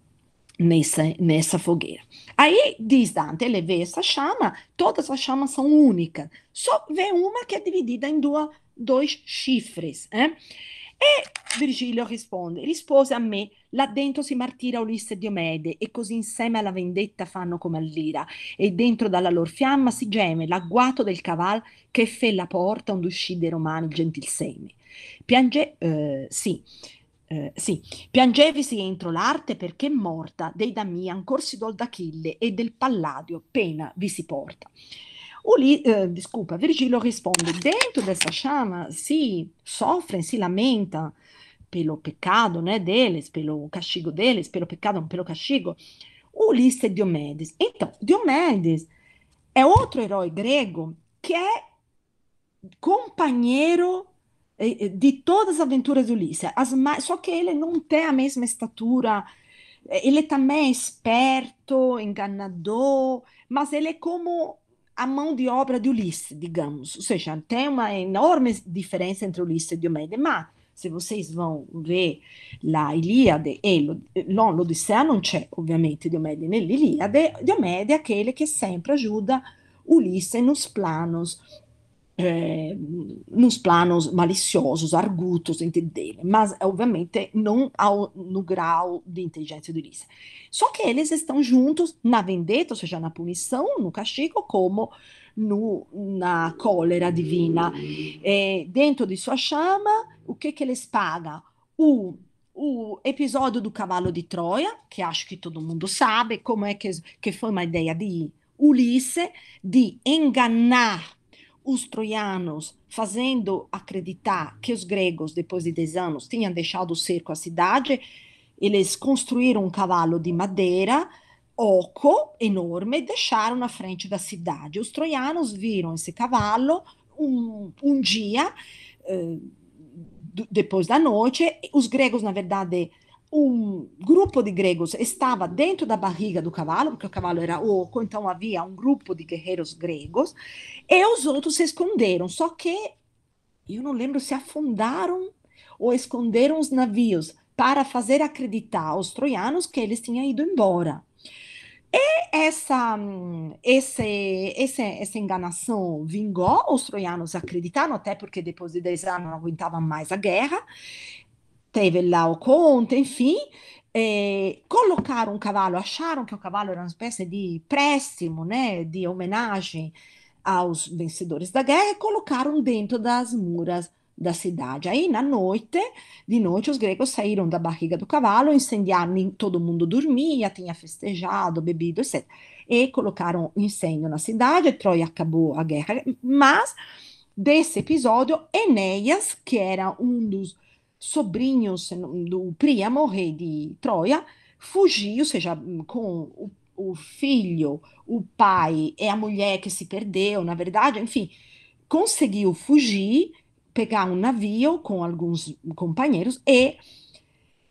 Speaker 1: nessa, nessa fogueira. Aí, diz Dante, ele vê essa chama, todas as chamas são únicas, só vê uma que é dividida em duas, dois chifres, né? E Virgilio risponde, rispose a me, là dentro si martira Ulisse e Diomede, e così insieme alla vendetta fanno come all'ira, e dentro dalla lor fiamma si geme l'agguato del caval che fe la porta onde uscì dei romani il gentil seme. Piange, eh, sì, eh, sì, piangevisi entro l'arte perché morta, dei da mia ancor si dol d'Achille e del Palladio pena vi si porta. Uli, uh, eh, desculpa, Virgílio responde: dentro dessa chama se sofrem, se lamentam pelo pecado né, deles, pelo castigo deles, pelo pecado, não pelo castigo, Ulisses e Diomedes. Então, Diomedes é outro herói grego que é companheiro eh, eh, de todas as aventuras de Ulisses, mais, só que ele não tem a mesma estatura, ele também é esperto, enganador, mas ele é como a mão de obra de Ulisses, digamos. Ou seja, tem uma enorme diferença entre Ulisses e Diomede, mas se vocês vão ver la Ilíade e l'Odissea, não c'è ovviamente Diomede nell'Iliade, Diomede é aquele que sempre ajuda Ulisse nos planos é, eh, nos planos maliciosos, argutos, entendeu? Mas, obviamente, não ao, no grau de inteligência de Ulisse. Só que eles estão juntos na vendetta, ou seja, na punição, no castigo, como no, na cólera divina. Eh, dentro de sua chama, o que, que eles pagam? O o episódio do cavalo de Troia, que acho que todo mundo sabe, como é que, que foi uma ideia de Ulisse, de enganar os troianos, fazendo acreditar que os gregos, depois de 10 anos, tinham deixado o cerco à cidade, eles construíram um cavalo de madeira, oco, enorme, e deixaram na frente da cidade. Os troianos viram esse cavalo um, um dia, eh, depois da noite, os gregos, na verdade, um grupo de gregos estava dentro da barriga do cavalo, porque o cavalo era oco, então havia um grupo de guerreiros gregos, e os outros se esconderam. Só que eu não lembro se afundaram ou esconderam os navios para fazer acreditar aos troianos que eles tinham ido embora. E essa, esse, esse, essa enganação vingou, os troianos acreditaram, até porque depois de 10 anos não aguentavam mais a guerra, teve lá o conto, enfim, colocaram um cavalo, acharam que o cavalo era uma espécie de préstimo, né, de homenagem aos vencedores da guerra, e colocaram dentro das muras da cidade. Aí, na noite, de noite, os gregos saíram da barriga do cavalo, incendiaram, todo mundo dormia, tinha festejado, bebido, etc. E colocaram incêndio na cidade, Troia acabou a guerra, mas desse episódio, Enéas, que era um dos sobrinho do Príamo, rei de Troia, fugiu, ou seja, com o, o filho, o pai e a mulher que se perdeu, na verdade, enfim, conseguiu fugir, pegar um navio com alguns companheiros e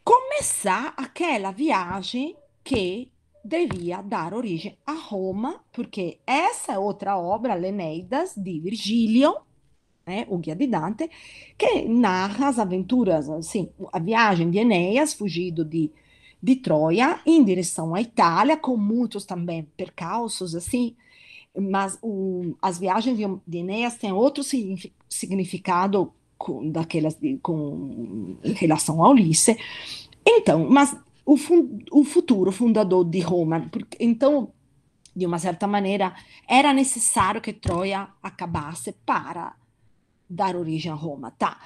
Speaker 1: começar aquela viagem que devia dar origem a Roma, porque essa é outra obra, Leneidas, de Virgílio, né, o Guia de Dante, que narra as aventuras, assim, a viagem de Enéas, fugido de, de Troia, em direção à Itália, com muitos também percalços, assim, mas o, as viagens de, de Enéas têm outro significado com, daquelas de, com relação a Ulisse. Então, mas o, fun, o futuro fundador de Roma, porque, então, de uma certa maneira, era necessário que Troia acabasse para dar origem a Roma, tá?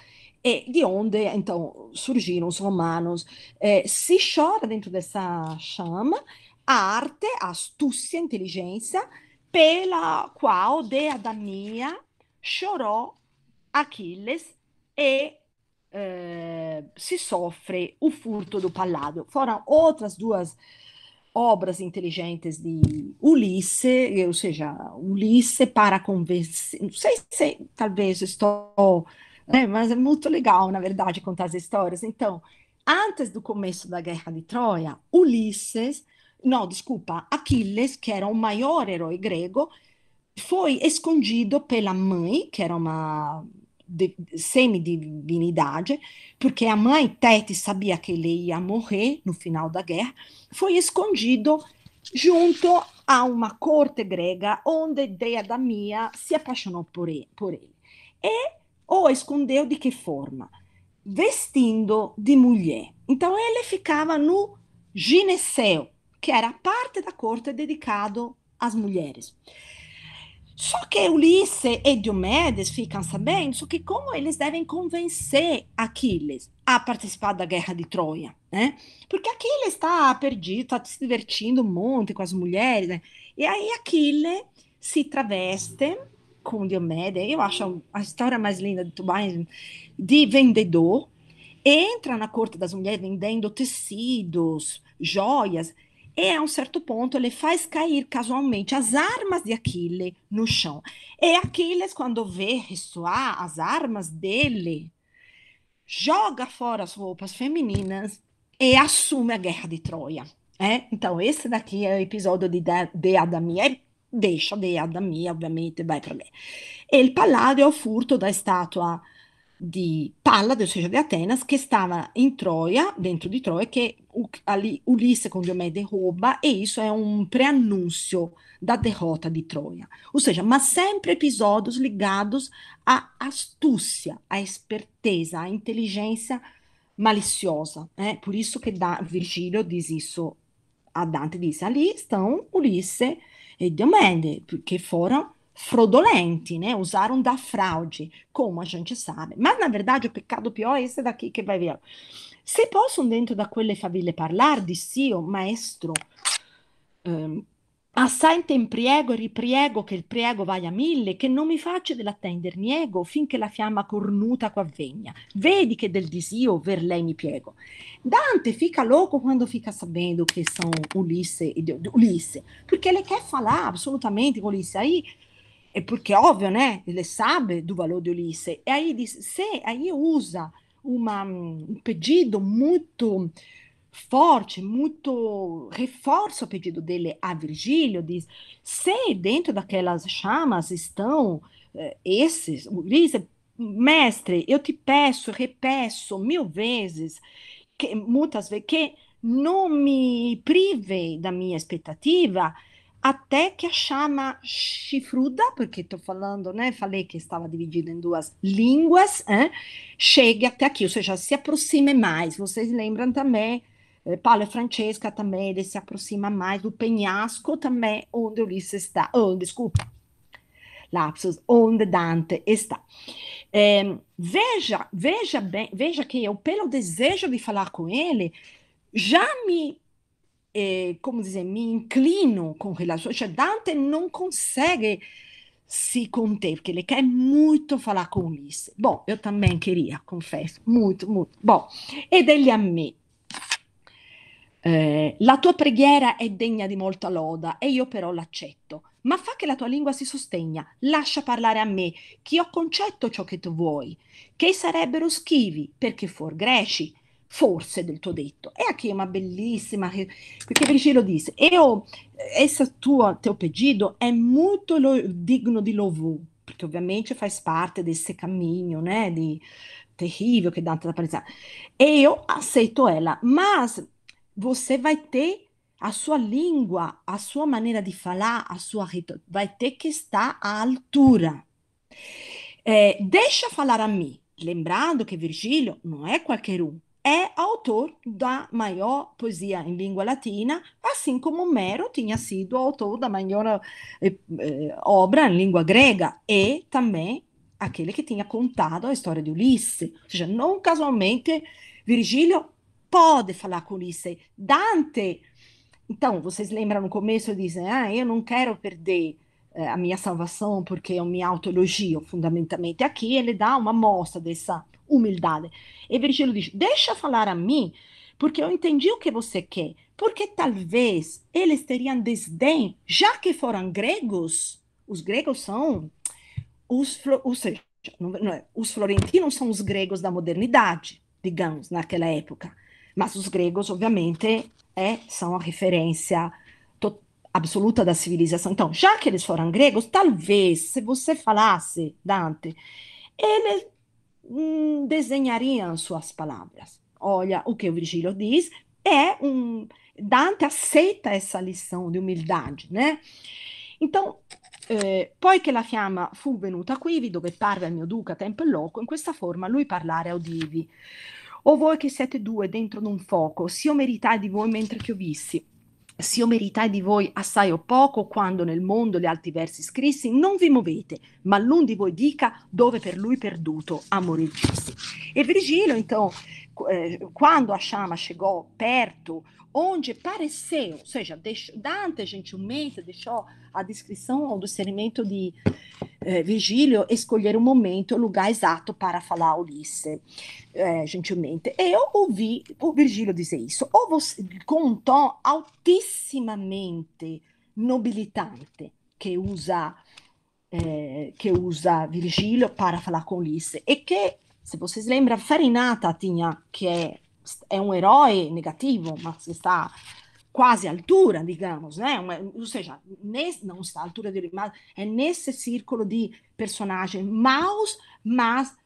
Speaker 1: E de onde, então, surgiram os romanos. É, se chora dentro dessa chama a arte, a astúcia, a inteligência, pela qual Deadamia chorou Aquiles e eh, se sofre o furto do Paládio. Foram outras duas obras inteligentes de Ulisse, ou seja, Ulisse para convencer, não sei se talvez estou, né, mas é muito legal, na verdade, contar as histórias. Então, antes do começo da Guerra de Troia, Ulisses, não, desculpa, Aquiles, que era o maior herói grego, foi escondido pela mãe, que era uma de, semidivinidade, porque a mãe, Tete, sabia que ele ia morrer no final da guerra, foi escondido junto a uma corte grega onde Dea Damia se apaixonou por ele. Por ele. E o escondeu de que forma? Vestindo de mulher. Então ele ficava no gineceu, que era a parte da corte dedicado às mulheres. Só que Ulisses e Diomedes ficam sabendo só que como eles devem convencer Aquiles a participar da guerra de Troia, né? Porque Aquiles está perdido, está se divertindo um monte com as mulheres, né? E aí Aquiles se traveste com Diomedes, eu acho a história mais linda de Tubain, de vendedor, entra na corte das mulheres vendendo tecidos, joias, e a um certo ponto ele faz cair casualmente as armas de Aquiles no chão. E Aquiles, quando vê ressoar as armas dele, joga fora as roupas femininas e assume a guerra de Troia. É? Então, esse daqui é o episódio de, de Adamia. deixa de Adamia, obviamente, vai para lá. E o Paládio é o furto da estátua di Pallade, seja, di Atenas, che stava in Troia, dentro di Troia, che Ulisse com Diomede rouba, e isso é um preanúncio da derrota de Troia. Ou seja, mas sempre episódios ligados à astúcia, à esperteza, à inteligência maliciosa. Né? Por isso que da, Virgílio diz isso a Dante, diz ali estão Ulisse e Diomede, que foram fraudolenti, né? usaram da fraude, como a gente sabe. Mas, na verdade, o pecado pior é esse daqui que vai via. Se possam dentro da quelle faville parlare di Sio, maestro, ehm, assai in tem priego e ripriego che il priego vaia mille, che non mi faccia dell'attender niego finché la fiamma cornuta qua vegna. Vedi che del disio ver lei mi piego. Dante fica loco quando fica sabendo che sono Ulisse, Ulisse, perché ele quer falar absolutamente com Ulisse. Aí é porque óbvio né? ele sabe do valor de Ulisse. E aí diz, se aí usa uma, hum, um pedido muito forte, muito reforça o pedido dele a Virgílio, diz, se dentro daquelas chamas estão eh, esses, Ulisse, mestre, eu te peço, repeço mil vezes, que, muitas vezes, que não me prive da minha expectativa, até que a chama chifruda, porque estou falando, né? Falei que estava dividida em duas línguas, hein, chegue até aqui, ou seja, se aproxime mais. Vocês lembram também, eh, Paulo e é Francesca também, ele se aproxima mais do penhasco também, onde Ulisses está, oh, desculpa, lapsus, onde Dante está. É, veja, veja bem, veja que eu, pelo desejo de falar com ele, já me eh, come dizer, mi inclino con quella sua, Cioè, Dante non consegue si se conter, porque ele quer molto falà con Ulisse. Boh, io también queria, confesso, molto, molto. Boh, ed egli a me. Eh, la tua preghiera è degna di molta loda e io però l'accetto, ma fa che la tua lingua si sostegna, lascia parlare a me, che ho concetto ciò che tu vuoi, che sarebbero schivi perché fuor greci, forse del tuo detto. E che è una bellissima, che, perché per cielo dice, io, essa tua, teu pedido è molto lo, digno di louvor, perché ovviamente fai parte del suo cammino, né, di terrível che Dante da E io aceito ela, mas você vai ter a sua língua, a sua maneira di falar, a sua vai ter que estar à altura. É, eh, deixa falar a mim, lembrando que Virgílio não é qualquer um, é autor da maior poesia em língua latina, assim como Homero tinha sido autor da maior eh, eh obra em língua grega e também aquele que tinha contado a história de Ulisses. Ou seja, não casualmente Virgílio pode falar com Ulisses. Dante. Então, vocês lembram no começo dizem: "Ah, eu não quero perder eh, a minha salvação porque eu me autoelogio". Fundamentalmente aqui ele dá uma amostra dessa humildade. E Virgílio diz: Deixa falar a mim, porque eu entendi o que você quer. Porque talvez eles teriam desdém, já que foram gregos. Os gregos são os, ou seja, é, os florentinos são os gregos da modernidade, digamos, naquela época. Mas os gregos, obviamente, é, são a referência absoluta da civilização. Então, já que eles foram gregos, talvez, se você falasse, Dante, eles hum, desenhariam suas palavras. Olha o que o Virgílio diz, é um Dante aceita essa lição de umildade, né? Então, eh, poi che la fiamma fu venuta qui, dove che parve al mio duca tempo e loco, in questa forma lui parlare audivi. O voi che siete due dentro d'un fuoco, se io meritai di voi mentre che vissi, si io meritai di voi assai o poco, quando nel mondo le alti versi scrissi, non vi muovete, ma l'un di voi dica dove per lui perduto a giusti. E Virgilio, então, eh, quando a chama chegou perto, onde pareceu, ou seja, deixou, Dante gentilmente deixou a descrição ou discernimento de eh, Virgílio escolher o momento, o lugar exato para falar a Ulisse, eh, gentilmente. E eu ouvi o Virgílio dizer isso, ou você, com um tom altissimamente nobilitante, que usa, eh, que usa Virgílio para falar com Ulisse, e que, se vocês lembram, Farinata tinha, que é, é um herói negativo, mas está quase altura, digamos, né? ou seja, nesse, não está à altura dele, mas é nesse círculo de personagens maus, mas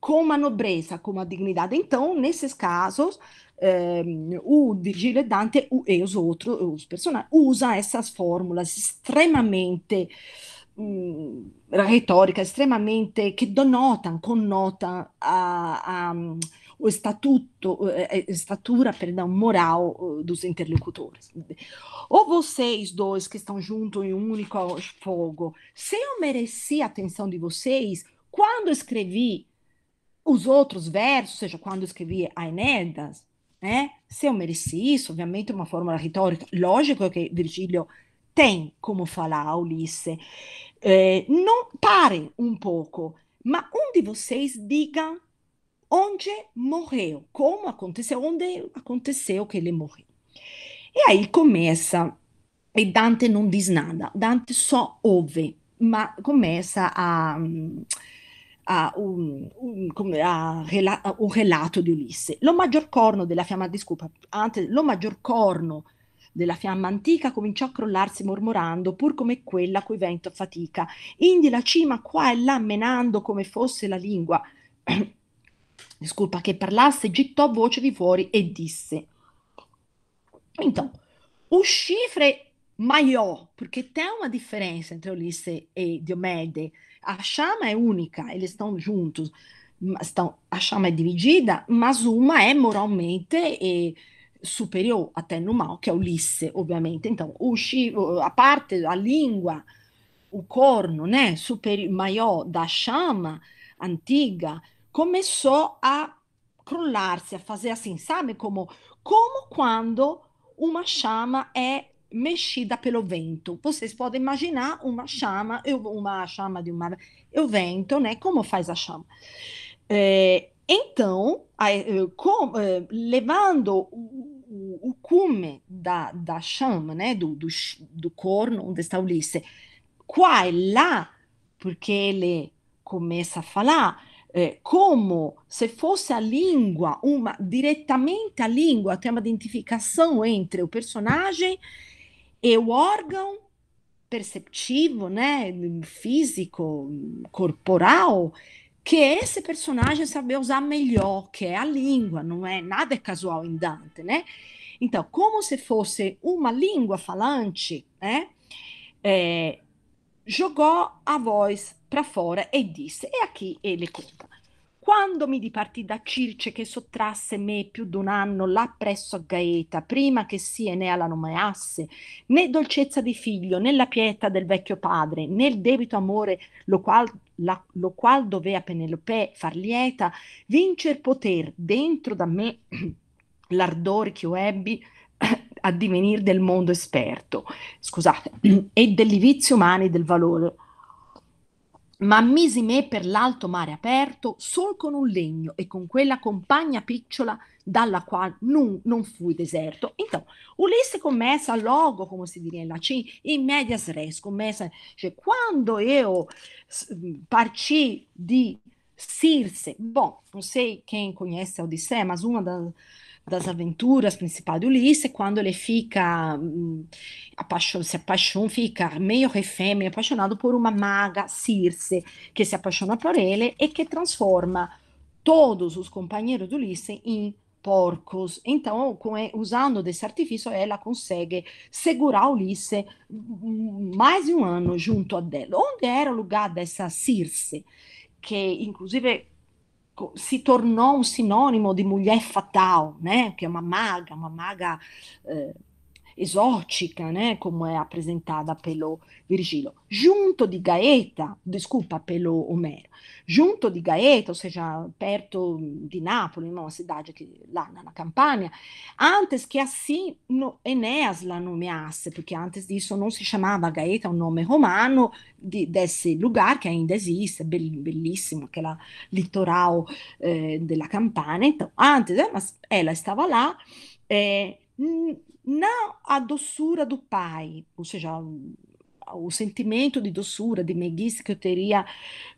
Speaker 1: com uma nobreza, com uma dignidade. Então, nesses casos, eh, o Virgílio e Dante o, e os outros, os personagens, usam essas fórmulas extremamente um, retóricas, extremamente que denotam, conotam a, a o estatuto, eh, eh, estatura, perdão, moral eh, dos interlocutores. Ou vocês dois que estão juntos em um único fogo, se eu mereci a atenção de vocês, quando escrevi os outros versos, ou seja, quando escrevi a Enedas, né? Se eu mereci isso, obviamente uma fórmula retórica. Lógico que Virgílio tem como falar a Ulisse. não pare um pouco, mas um de vocês diga onde morreu, como aconteceu, onde aconteceu que ele morreu. E aí começa, e Dante não diz nada, Dante só ouve, mas começa a, a, um, um, a, rela, a un relato di Ulisse. Lo maggior corno della fiamma, disculpa, antes, lo maggior corno della fiamma antica cominciò a crollarsi mormorando, pur come quella cui vento fatica, indi la cima qua e là menando come fosse la lingua [clears throat] desculpa, che parlasse, gittò voce di fuori e disse. Então, o chifre maior, porque tem uma diferença entre Ulisse e Diomede. A chama é única, eles estão juntos, estão, a chama é dividida, mas uma é moralmente é, superior até no mal, que é Ulisse, obviamente. Então, o chifre, a parte, a língua, o corno, né, superior, maior da chama antiga, começou a crolar-se, a fazer assim, sabe? Como, como quando uma chama é mexida pelo vento. Vocês podem imaginar uma chama, uma chama de uma, o vento, né? Como faz a chama? É, então, é, com, é, levando o, o, cume da, da chama, né? Do, do, do corno onde está Ulisse, qua e lá, porque ele começa a falar, eh, como se fosse a língua, uma diretamente a língua, tem uma identificação entre o personagem e o órgão perceptivo, né, físico, corporal, que esse personagem sabe usar melhor, que é a língua, não é nada é casual em Dante, né? Então, como se fosse uma língua falante, né? É, jogou a voz pra e disse e a chi e le conta quando mi diparti da Circe che sottrasse me più d'un anno là presso a Gaeta, prima che si Enea la nomeasse, né dolcezza di figlio, né la pietà del vecchio padre, né il debito amore lo qual, la, lo qual dovea Penelope far lieta, vincer poter dentro da me [clears throat] l'ardore che io ebbi [clears throat] a divenire del mondo esperto, scusate, [clears throat] e degli vizi umani del valore ma misi me per l'alto mare aperto, sol con un legno e con quella compagna picciola dalla quale non, non fui deserto. Então, Ulisse começa logo, come si diria in latim, in medias res, commessa, cioè, quando io parti di Sirse, bom, non sei chi conosce a Odissea, mas uma das das aventuras principais de Ulisse, quando ele fica hum, apaixon, se apaixona, fica meio refém, meio apaixonado por uma maga, Circe, que se apaixona por ele e que transforma todos os companheiros de Ulisse em porcos. Então, com, usando desse artifício, ela consegue segurar Ulisse hum, mais de um ano junto a dela. Onde era o lugar dessa Circe? Que, inclusive, si tornò un sinonimo di mulher fatal, né? che è una maga, una maga eh, exótica, né, como é apresentada pelo Virgílio, junto di Gaeta, desculpa, pelo Homero, junto di Gaeta, ou seja, perto di Napoli, uma cidade que, lá na Campania, antes que assim no, Enéas la nomeasse, porque antes disso não se chamava Gaeta, é um nome romano de, desse lugar que ainda existe, bellissimo, aquele litoral eh, della Campania, então, antes, eh, mas ela estava lá, eh, não a doçura do pai, ou seja, o sentimento de doçura, de meiguice que eu teria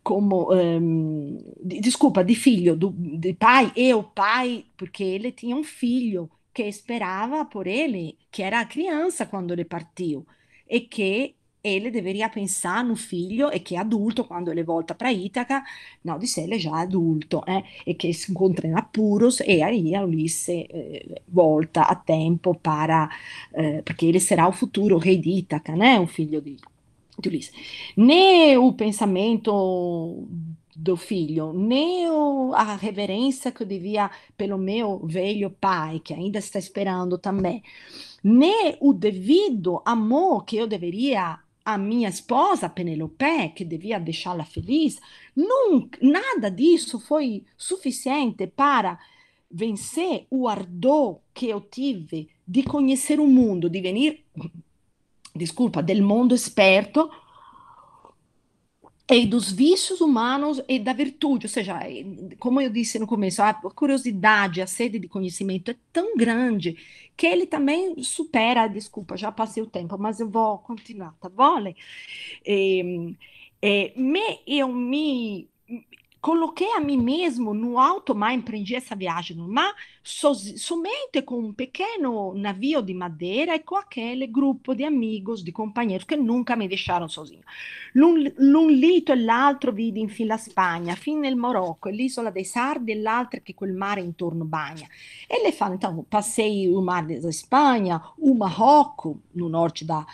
Speaker 1: como. Um, de, desculpa, de filho, do, de pai, eu, pai, porque ele tinha um filho que esperava por ele, que era criança quando ele partiu, e que ele deveria pensare a un figlio e che è adulto quando ele volta per Itaca, Odissele è già adulto eh, e che si incontra a apuros e aí a Ulisse eh, volta a tempo para, eh, perché ele sarà un futuro re di Itaca, né? un figlio di, di Ulisse. Né il pensamento do filho, nem né a reverência que eu devia pelo meu velho pai, que ainda está esperando também, nem né o devido amor que eu deveria a minha esposa Penelope, que devia deixá-la feliz, nunca, nada disso foi suficiente para vencer o ardor que eu tive de conhecer o mundo, de vir, desculpa, del mundo esperto e dos vícios humanos e da virtude, ou seja, como eu disse no começo, a curiosidade, a sede de conhecimento é tão grande que ele também supera, desculpa, já passei o tempo, mas eu vou continuar, tá bom? E, e, é, me, eu me Coloquei a mim mesmo no alto mar, empreendi essa viagem no mar, so, somente com um pequeno navio de madeira e com aquele grupo de amigos, de companheiros que nunca me deixaram sozinho. L'un lito e l'altro vidi in fila Spagna, fin nel Marocco, l'isola dei Sardi e l'altra che quel mare intorno bagna. E le fanno, então, passei o mar da Spagna, o Marocco, no norte da,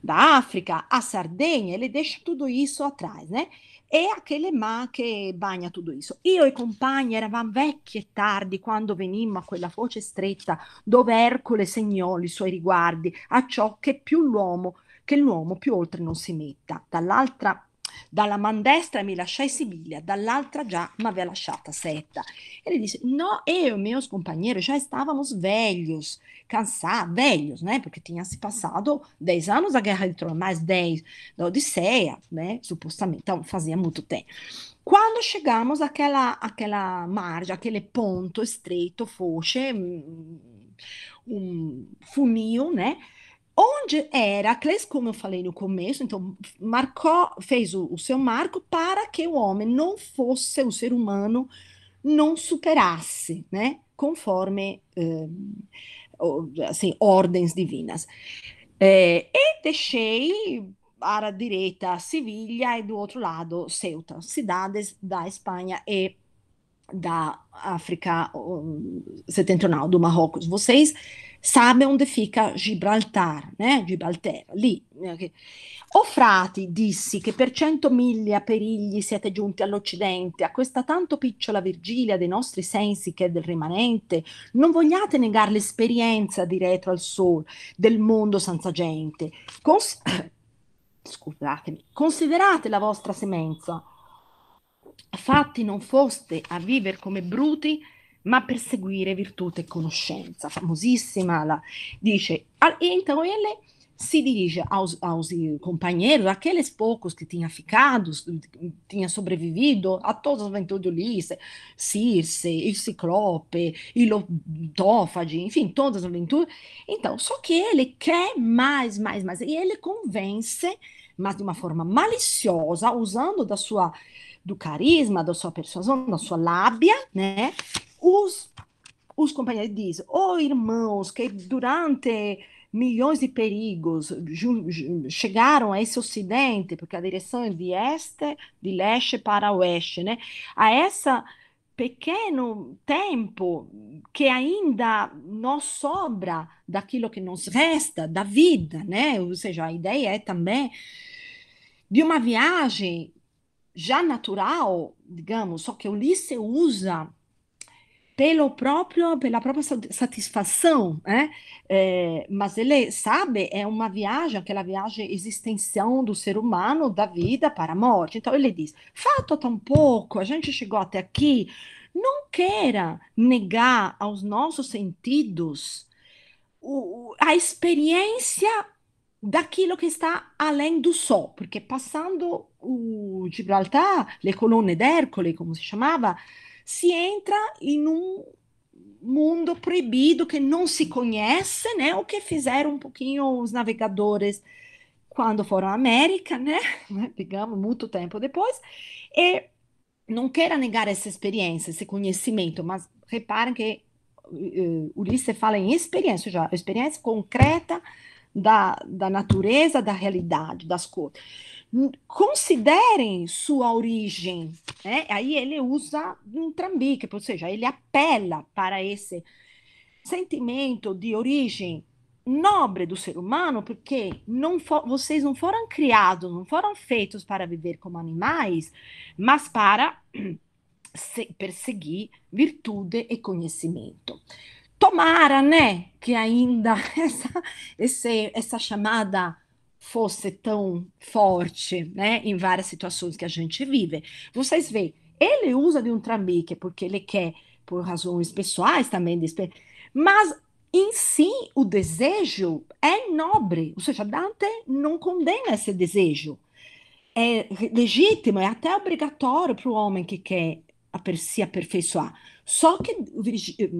Speaker 1: da África, a Sardenha, ele deixa tudo isso atrás, né? e a che le ma che bagna tutto isso. Io e i compagni eravamo vecchi e tardi quando venimmo a quella foce stretta dove Ercole segnò i suoi riguardi a ciò che più l'uomo, che l'uomo più oltre non si metta. Dall'altra dalla man destra mi lasciai Sibiglia, dall'altra già m'aveva lasciata Setta. E le disse, no, eu e meus companheiros já estávamos velhos, cansados, velhos, né? Porque tinha se passado dez anos da Guerra de Troia, mais dez da Odisseia, né? Supostamente, então fazia muito tempo. Quando chegamos àquela, àquela margem, aquele ponto estreito, fosse, mm, um funil, né? onde Heracles, como eu falei no começo, então marcou, fez o, o, seu marco para que o homem não fosse, o ser humano não superasse, né? Conforme eh, assim, ordens divinas. Eh, e deixei para a direita Sevilha e do outro lado Ceuta, cidades da Espanha e da África Setentrional, do Marrocos, vocês sabem onde fica Gibraltar, né? Gibraltar, lì. Eh, o frati dissi che per cento miglia perigli siete giunti all'Occidente, a questa tanto picciola Virgilia dei nostri sensi che è del rimanente, non vogliate negare l'esperienza di retro al sol del mondo senza gente. Cons- [coughs] scusatemi, considerate la vostra semenza fatti non foste a vivere come bruti, ma per seguire virtù e conoscenza. Famosissima, la, dice, então ele se dirige aos, aos companheiros, aqueles poucos que tinham ficado, tinham sobrevivido a todas as aventuras de Ulisses, Circe, o Ciclope, Ilotófage, enfim, todas as aventuras. Então, só que ele quer mais, mais, mais. E ele convence, mas de uma forma maliciosa, usando da sua do carisma, da sua persuasão, da sua lábia, né? Os, os companheiros dizem, oh, irmãos, que durante milhões de perigos chegaram a esse ocidente, porque a direção é de este, de leste para oeste, né? A essa pequeno tempo que ainda nos sobra daquilo que nos resta da vida, né? Ou seja, a ideia é também de uma viagem já natural, digamos, só que Ulisse usa pelo próprio, pela própria satisfação, né? É, mas ele sabe, é uma viagem, aquela viagem existencial do ser humano, da vida para a morte. Então ele diz: fato tão pouco, a gente chegou até aqui, não queira negar aos nossos sentidos o, a experiência daquilo che sta além do sol, perché passando o uh, Gibraltar, le colonne d'Ercole, come si chamava, si entra in un mundo proibido que não se conhece, né? O que fizeram um pouquinho os navegadores quando foram à América, né, [laughs] né? Digamos, muito tempo depois. E não quero negar essa experiência, esse conhecimento, mas reparem que uh, eh, Ulisses fala em experiência já, experiência concreta da, da natureza da realidade das coisas. Hum, considerem sua origem. Né? Aí ele usa um trambique, ou seja, ele apela para esse sentimento de origem nobre do ser humano, porque não for, vocês não foram criados, não foram feitos para viver como animais, mas para [clears throat] perseguir virtude e conhecimento. Tomara, né, que ainda [laughs] essa, esse, essa chamada fosse tão forte, né, em várias situações que a gente vive. Vocês veem, ele usa de um trambique porque ele quer, por razões pessoais também, mas em si o desejo é nobre, ou seja, Dante não condena esse desejo. É legítimo, é até obrigatório para o homem que quer aper se aperfeiçoar. Só que,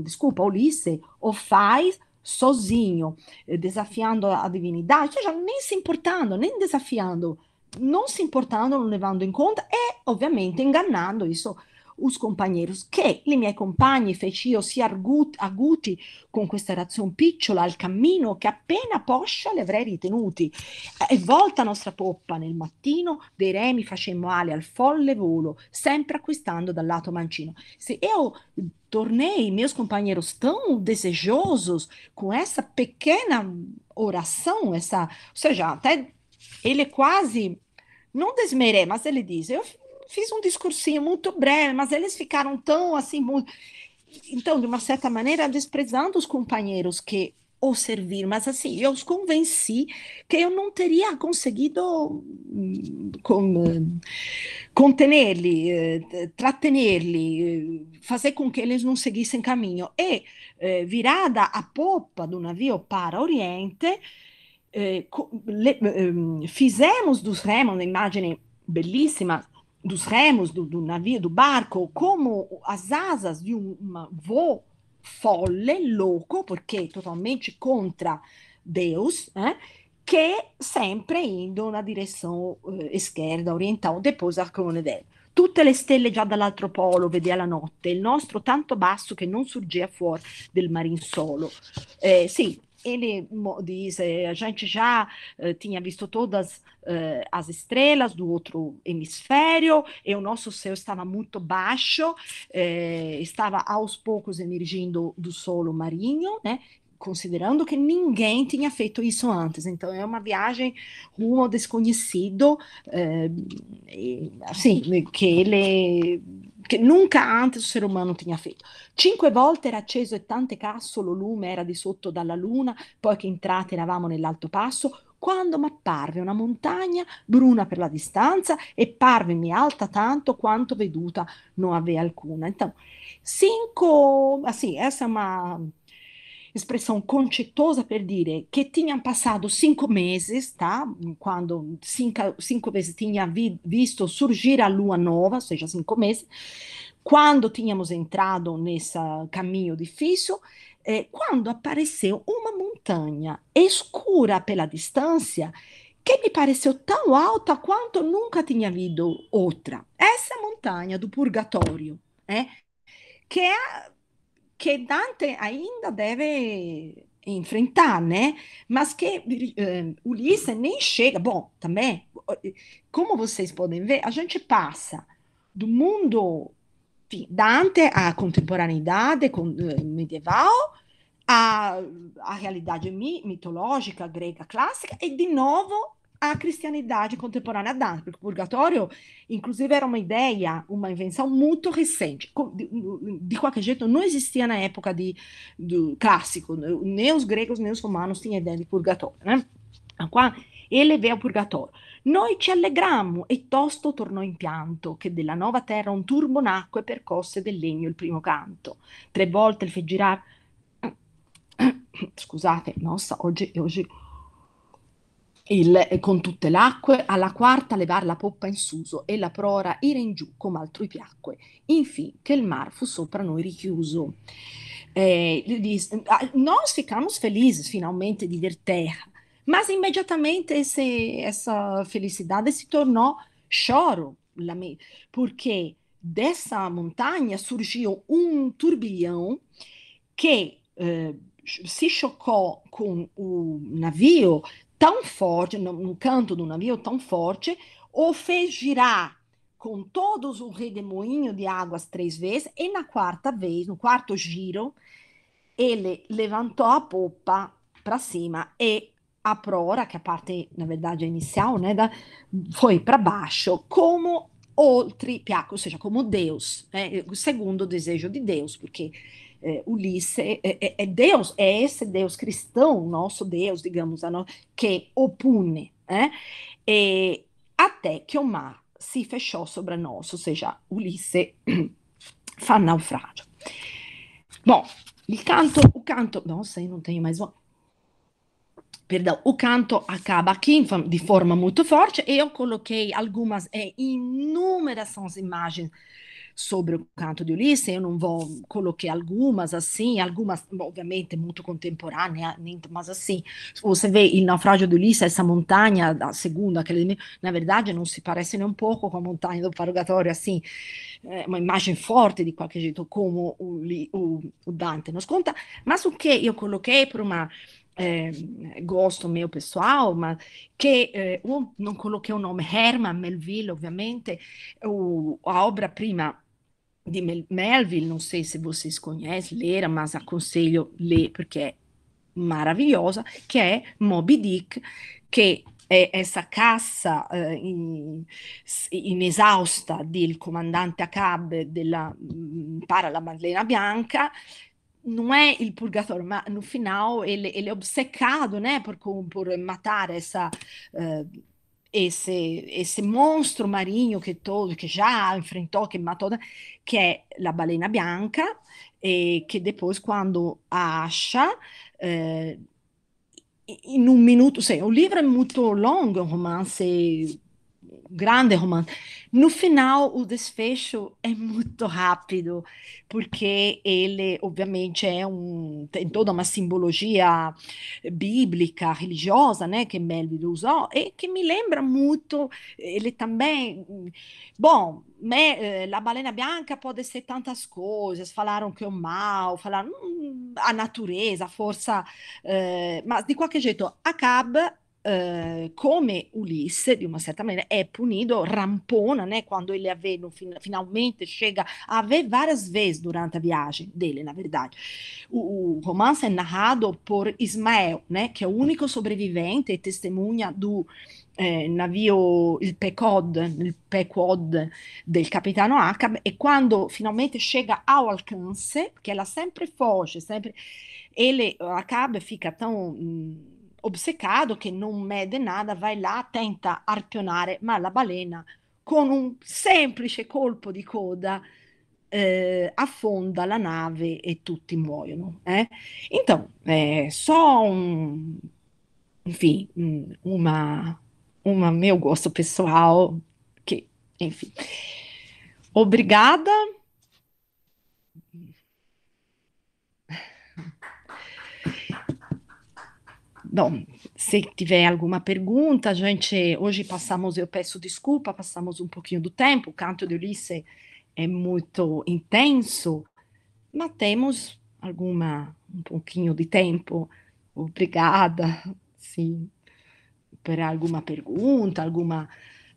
Speaker 1: desculpa, Ulisses o faz sozinho, desafiando a divindade, já nem se importando, nem desafiando, não se importando, não levando em conta e, é, obviamente, enganando isso us compañeros, che i miei compagni feci fec'io si aguti con questa razion picciola al cammino che appena poscia le avrei ritenuti. E volta nostra poppa nel mattino, dei remi facemmo ale al folle volo, sempre acquistando dal lato mancino. Se io tornei, i miei companheiros tão desejosos con essa pequena oração, essa, ou seja, até ele quasi non desmere, ma se le diz, io fiz um discursinho muito breve, mas eles ficaram tão assim, muito... então, de uma certa maneira, desprezando os companheiros que o servir, mas assim, eu os convenci que eu não teria conseguido hum, com, hum, contener-lhe, eh, tratener-lhe, fazer com que eles não seguissem caminho. E eh, virada a popa do navio para Oriente, eh, hum, fizemos dos remos, uma imagem belíssima. dos remos do, do navio, do barco, como as asas de um voo folle, louco, porque totalmente contra Deus, né? Eh, que sempre indo na direção uh, eh, esquerda, oriental, depois a dele. Tutte le stelle già dall'altro polo vedea la notte, il nostro tanto basso che non sorgea fuori del marinsolo. Eh, sì, ele diz, eh, a gente já eh, tinha visto todas eh, as estrelas do outro hemisfério, e o nosso céu estava muito baixo, estava aos poucos emergindo do solo marinho, né? considerando que ninguém tinha feito isso antes. Então, é uma viagem rumo ao desconhecido, é, assim, que ele che nunca antes o ser humano tinha feito. Cinque volte era acceso e tante lo lume era di sotto dalla luna, poi che entrate eravamo nell'alto passo, quando m'apparve una montagna bruna per la distanza e parvemi alta tanto quanto veduta non aveva alcuna. Então, cinco, ah sì, essa è una expressão concettosa per dire que tinham passado cinco meses, tá? Quando cinco, cinco vezes tinha vi, visto surgir a lua nova, ou seja, cinco meses, quando tínhamos entrado nesse caminho difícil, eh, quando apareceu uma montanha escura pela distância que me pareceu tão alta quanto nunca tinha havido outra. Essa montanha do purgatório, é, que é que Dante ainda deve enfrentar, né? Mas que um, eh, Ulisses nem chega. Bom, também, como vocês podem ver, a gente passa do mundo enfim, Dante à contemporaneidade eh, medieval, à, à realidade mitológica grega clássica e de novo à cristianidade contemporânea dá, porque o purgatório, inclusive, era uma ideia, uma invenção muito recente. De, qualquer jeito, não existia na época de, do clássico, nem os gregos, nem os romanos tinham ideia de purgatório, né? Ah, qua ele vê o purgatório. Noi ci allegrammo e tosto tornò in pianto che della nuova terra un turbo nacque e percosse del legno il primo canto. Tre volte il fe girar... [coughs] Scusate, nossa, oggi, oggi il, eh, con tutte l'acque, alla quarta levar la poppa in suso e la prora ira in giù come altrui piacque, infin che il mar fu sopra noi richiuso. Eh, nós ah, ficamos felizes finalmente di ver terra, ma immediatamente esse, essa felicidade se tornou choro, porque dessa montagna surgiu un turbilhão che eh, se chocou com o navio tão forte, num canto do navio tão forte, o fez girar com todos o redemoinho de águas três vezes, e na quarta vez, no quarto giro, ele levantou a popa para cima e a prora, que é a parte, na verdade, inicial, né, da, foi para baixo, como outro piaco, ou seja, como Deus, né, o segundo desejo de Deus, porque é, Ulisses, é, é, é, Deus, é esse Deus cristão, nosso Deus, digamos, que opune, né? E, é, até que o mar se fechou sobre nós, ou seja, Ulisses [clears throat] fa naufrágio Bom, o canto, o canto, não sei, não tenho mais Perdão, o canto acaba aqui de forma muito forte e eu coloquei algumas, é, eh, inúmeras são as imagens sobre o canto de Ulisse, eu não vou colocar algumas assim, algumas obviamente muito contemporâneas, mas assim, você vê o naufrágio de Ulisse, essa montanha, a segunda, aquele, na verdade não se parece nem um pouco com a montanha do Parogatório, assim, é uma imagem forte de qualquer jeito, como o, o, o Dante nos conta, mas o que eu coloquei para uma eh, gosto mio pessoal, ma che eh, non coloquei o nome Herman Melville, ovviamente, o, a obra prima di Mel Melville, não sei se vocês conhecem, leram, mas aconselho ler porque é maravilhosa, que é Moby Dick, que é essa caça inesausta eh, in, del comandante Acab della, mm, para la Maddalena Bianca, não é il purgatório, mas no final ele, ele é obcecado né, por, por matar essa. Eh, esse, esse monstro marinho che, to- che já enfrentou, que matou, que é a balena bianca, e che depois quando acha eh, in un minuto, sei, un libro è molto lungo, un romanzo grande romance. No final, o desfecho é muito rápido, porque ele, obviamente, é um, tem toda uma simbologia bíblica, religiosa, né, que Melville usou, e que me lembra muito, ele também, bom, me, eh, la balena bianca pode ser tantas coisas, falaram que é o mal, falaram hum, a natureza, a força, eh, mas de qualquer jeito, acaba Eh, come Ulisse, di una certa maniera, è punito, rampona, né, quando ele aveva fin, finalmente chega a ver várias vezes durante a viagem dele, na verdade. O, o romance è narrato por Ismael, né, que é o único sobrevivente e testemunha do eh, navio, il PECOD, il PECOD del capitano Acab, e quando finalmente chega ao alcance, che ela sempre foge, sempre... Ele, Acab fica tão obsecado que não mede nada, vai lá, tenta arpionar, mas a balena, com um semplice colpo di coda, eh, affonda la nave e tutti muoiono. Eh? Então, é, só um, enfim, eh, mm, uma, uma meu gosto pessoal, que, enfim. Obrigada. Bom, se tiver alguma pergunta, a gente hoje passamos, eu peço desculpa, passamos um pouquinho do tempo, o canto de Ulisse é muito intenso, mas temos alguma um pouquinho de tempo. Obrigada, sim, por alguma pergunta, alguma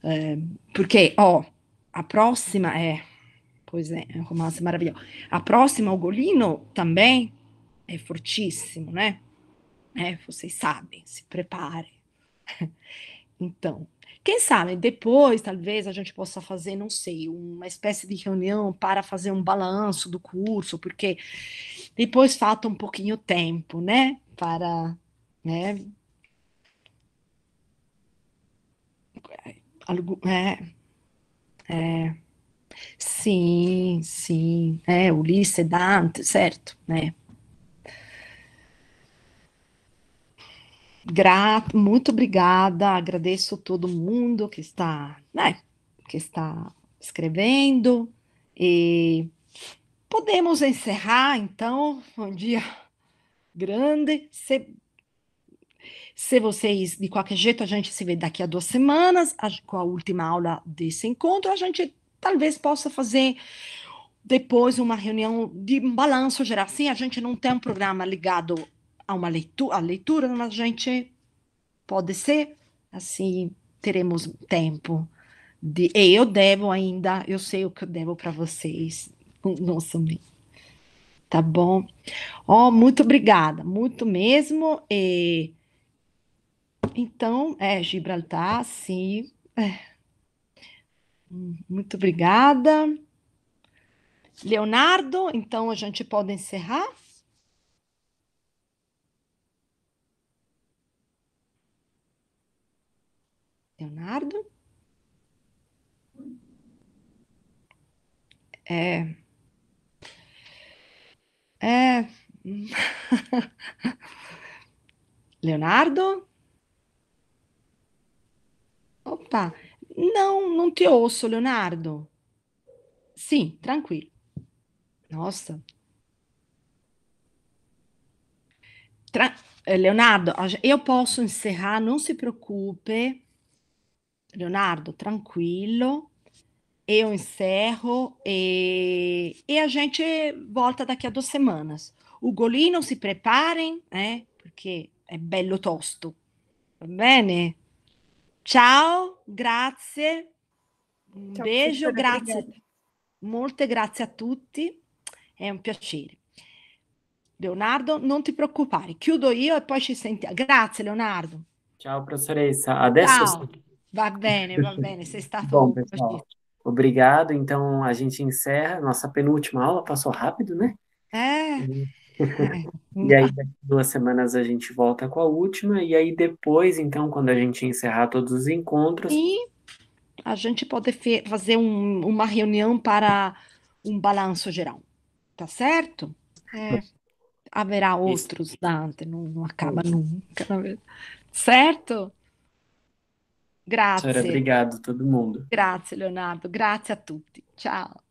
Speaker 1: eh, porque ó, a próxima é, pois é, é um romance maravilhoso. A próxima o Golino também é fortíssimo, né? né? Vocês sabem, se preparem. [laughs] Então, quem sabe depois talvez a gente possa fazer, não sei, uma espécie de reunião para fazer um balanço do curso, porque depois falta um pouquinho tempo, né? Para, né? Algo, é, né? é, sim, sim, é, Ulisses, Dante, certo, né? Grato, muito obrigada, agradeço todo mundo que está, né, que está escrevendo e podemos encerrar então um dia grande. Se, se vocês de qualquer jeito a gente se vê daqui a duas semanas a, com a última aula desse encontro, a gente talvez possa fazer depois uma reunião de balanço geral. Sim, a gente não tem um programa ligado a uma leitura, a leitura, mas a gente pode ser assim, teremos tempo de e eu devo ainda, eu sei o que eu devo para vocês, nosso mãe. Tá bom? Ó, oh, muito obrigada, muito mesmo. E... Então, é Gibraltar, sim. É. Muito obrigada. Leonardo, então a gente pode encerrar? Leonardo? É. É. [laughs] Leonardo? Opa, não, não te ouço, Leonardo. Sim, tranquilo. Nossa. Tra eh, Leonardo, eu posso encerrar, não se preocupe. Leonardo, tranquilo, eu encerro e, e a gente volta daqui a duas semanas. O Golino se preparem, né? Perché è bello tosto. Va bene? Ciao, grazie. Un um Ciao, beijo, grazie. Brigata. Molte grazie a tutti. È un piacere. Leonardo, non ti preoccupare, chiudo io e poi ci sentiamo. Grazie Leonardo. Ciao professoressa, adesso Ciao. Va bene, va bene, sei stato Bom, pessoal, obrigado. Então a gente encerra nossa penúltima aula, passou rápido, né? É. [laughs] é. e aí daqui duas semanas a gente volta com a última e aí depois, então, quando a gente encerrar todos os encontros, e a gente pode fazer um, uma reunião para um balanço geral, tá certo? É, haverá outros, Dante, não, não acaba nunca, certo? Grazie. Sara, obrigado todo mundo. Grazie Leonardo, grazie a tutti. Ciao.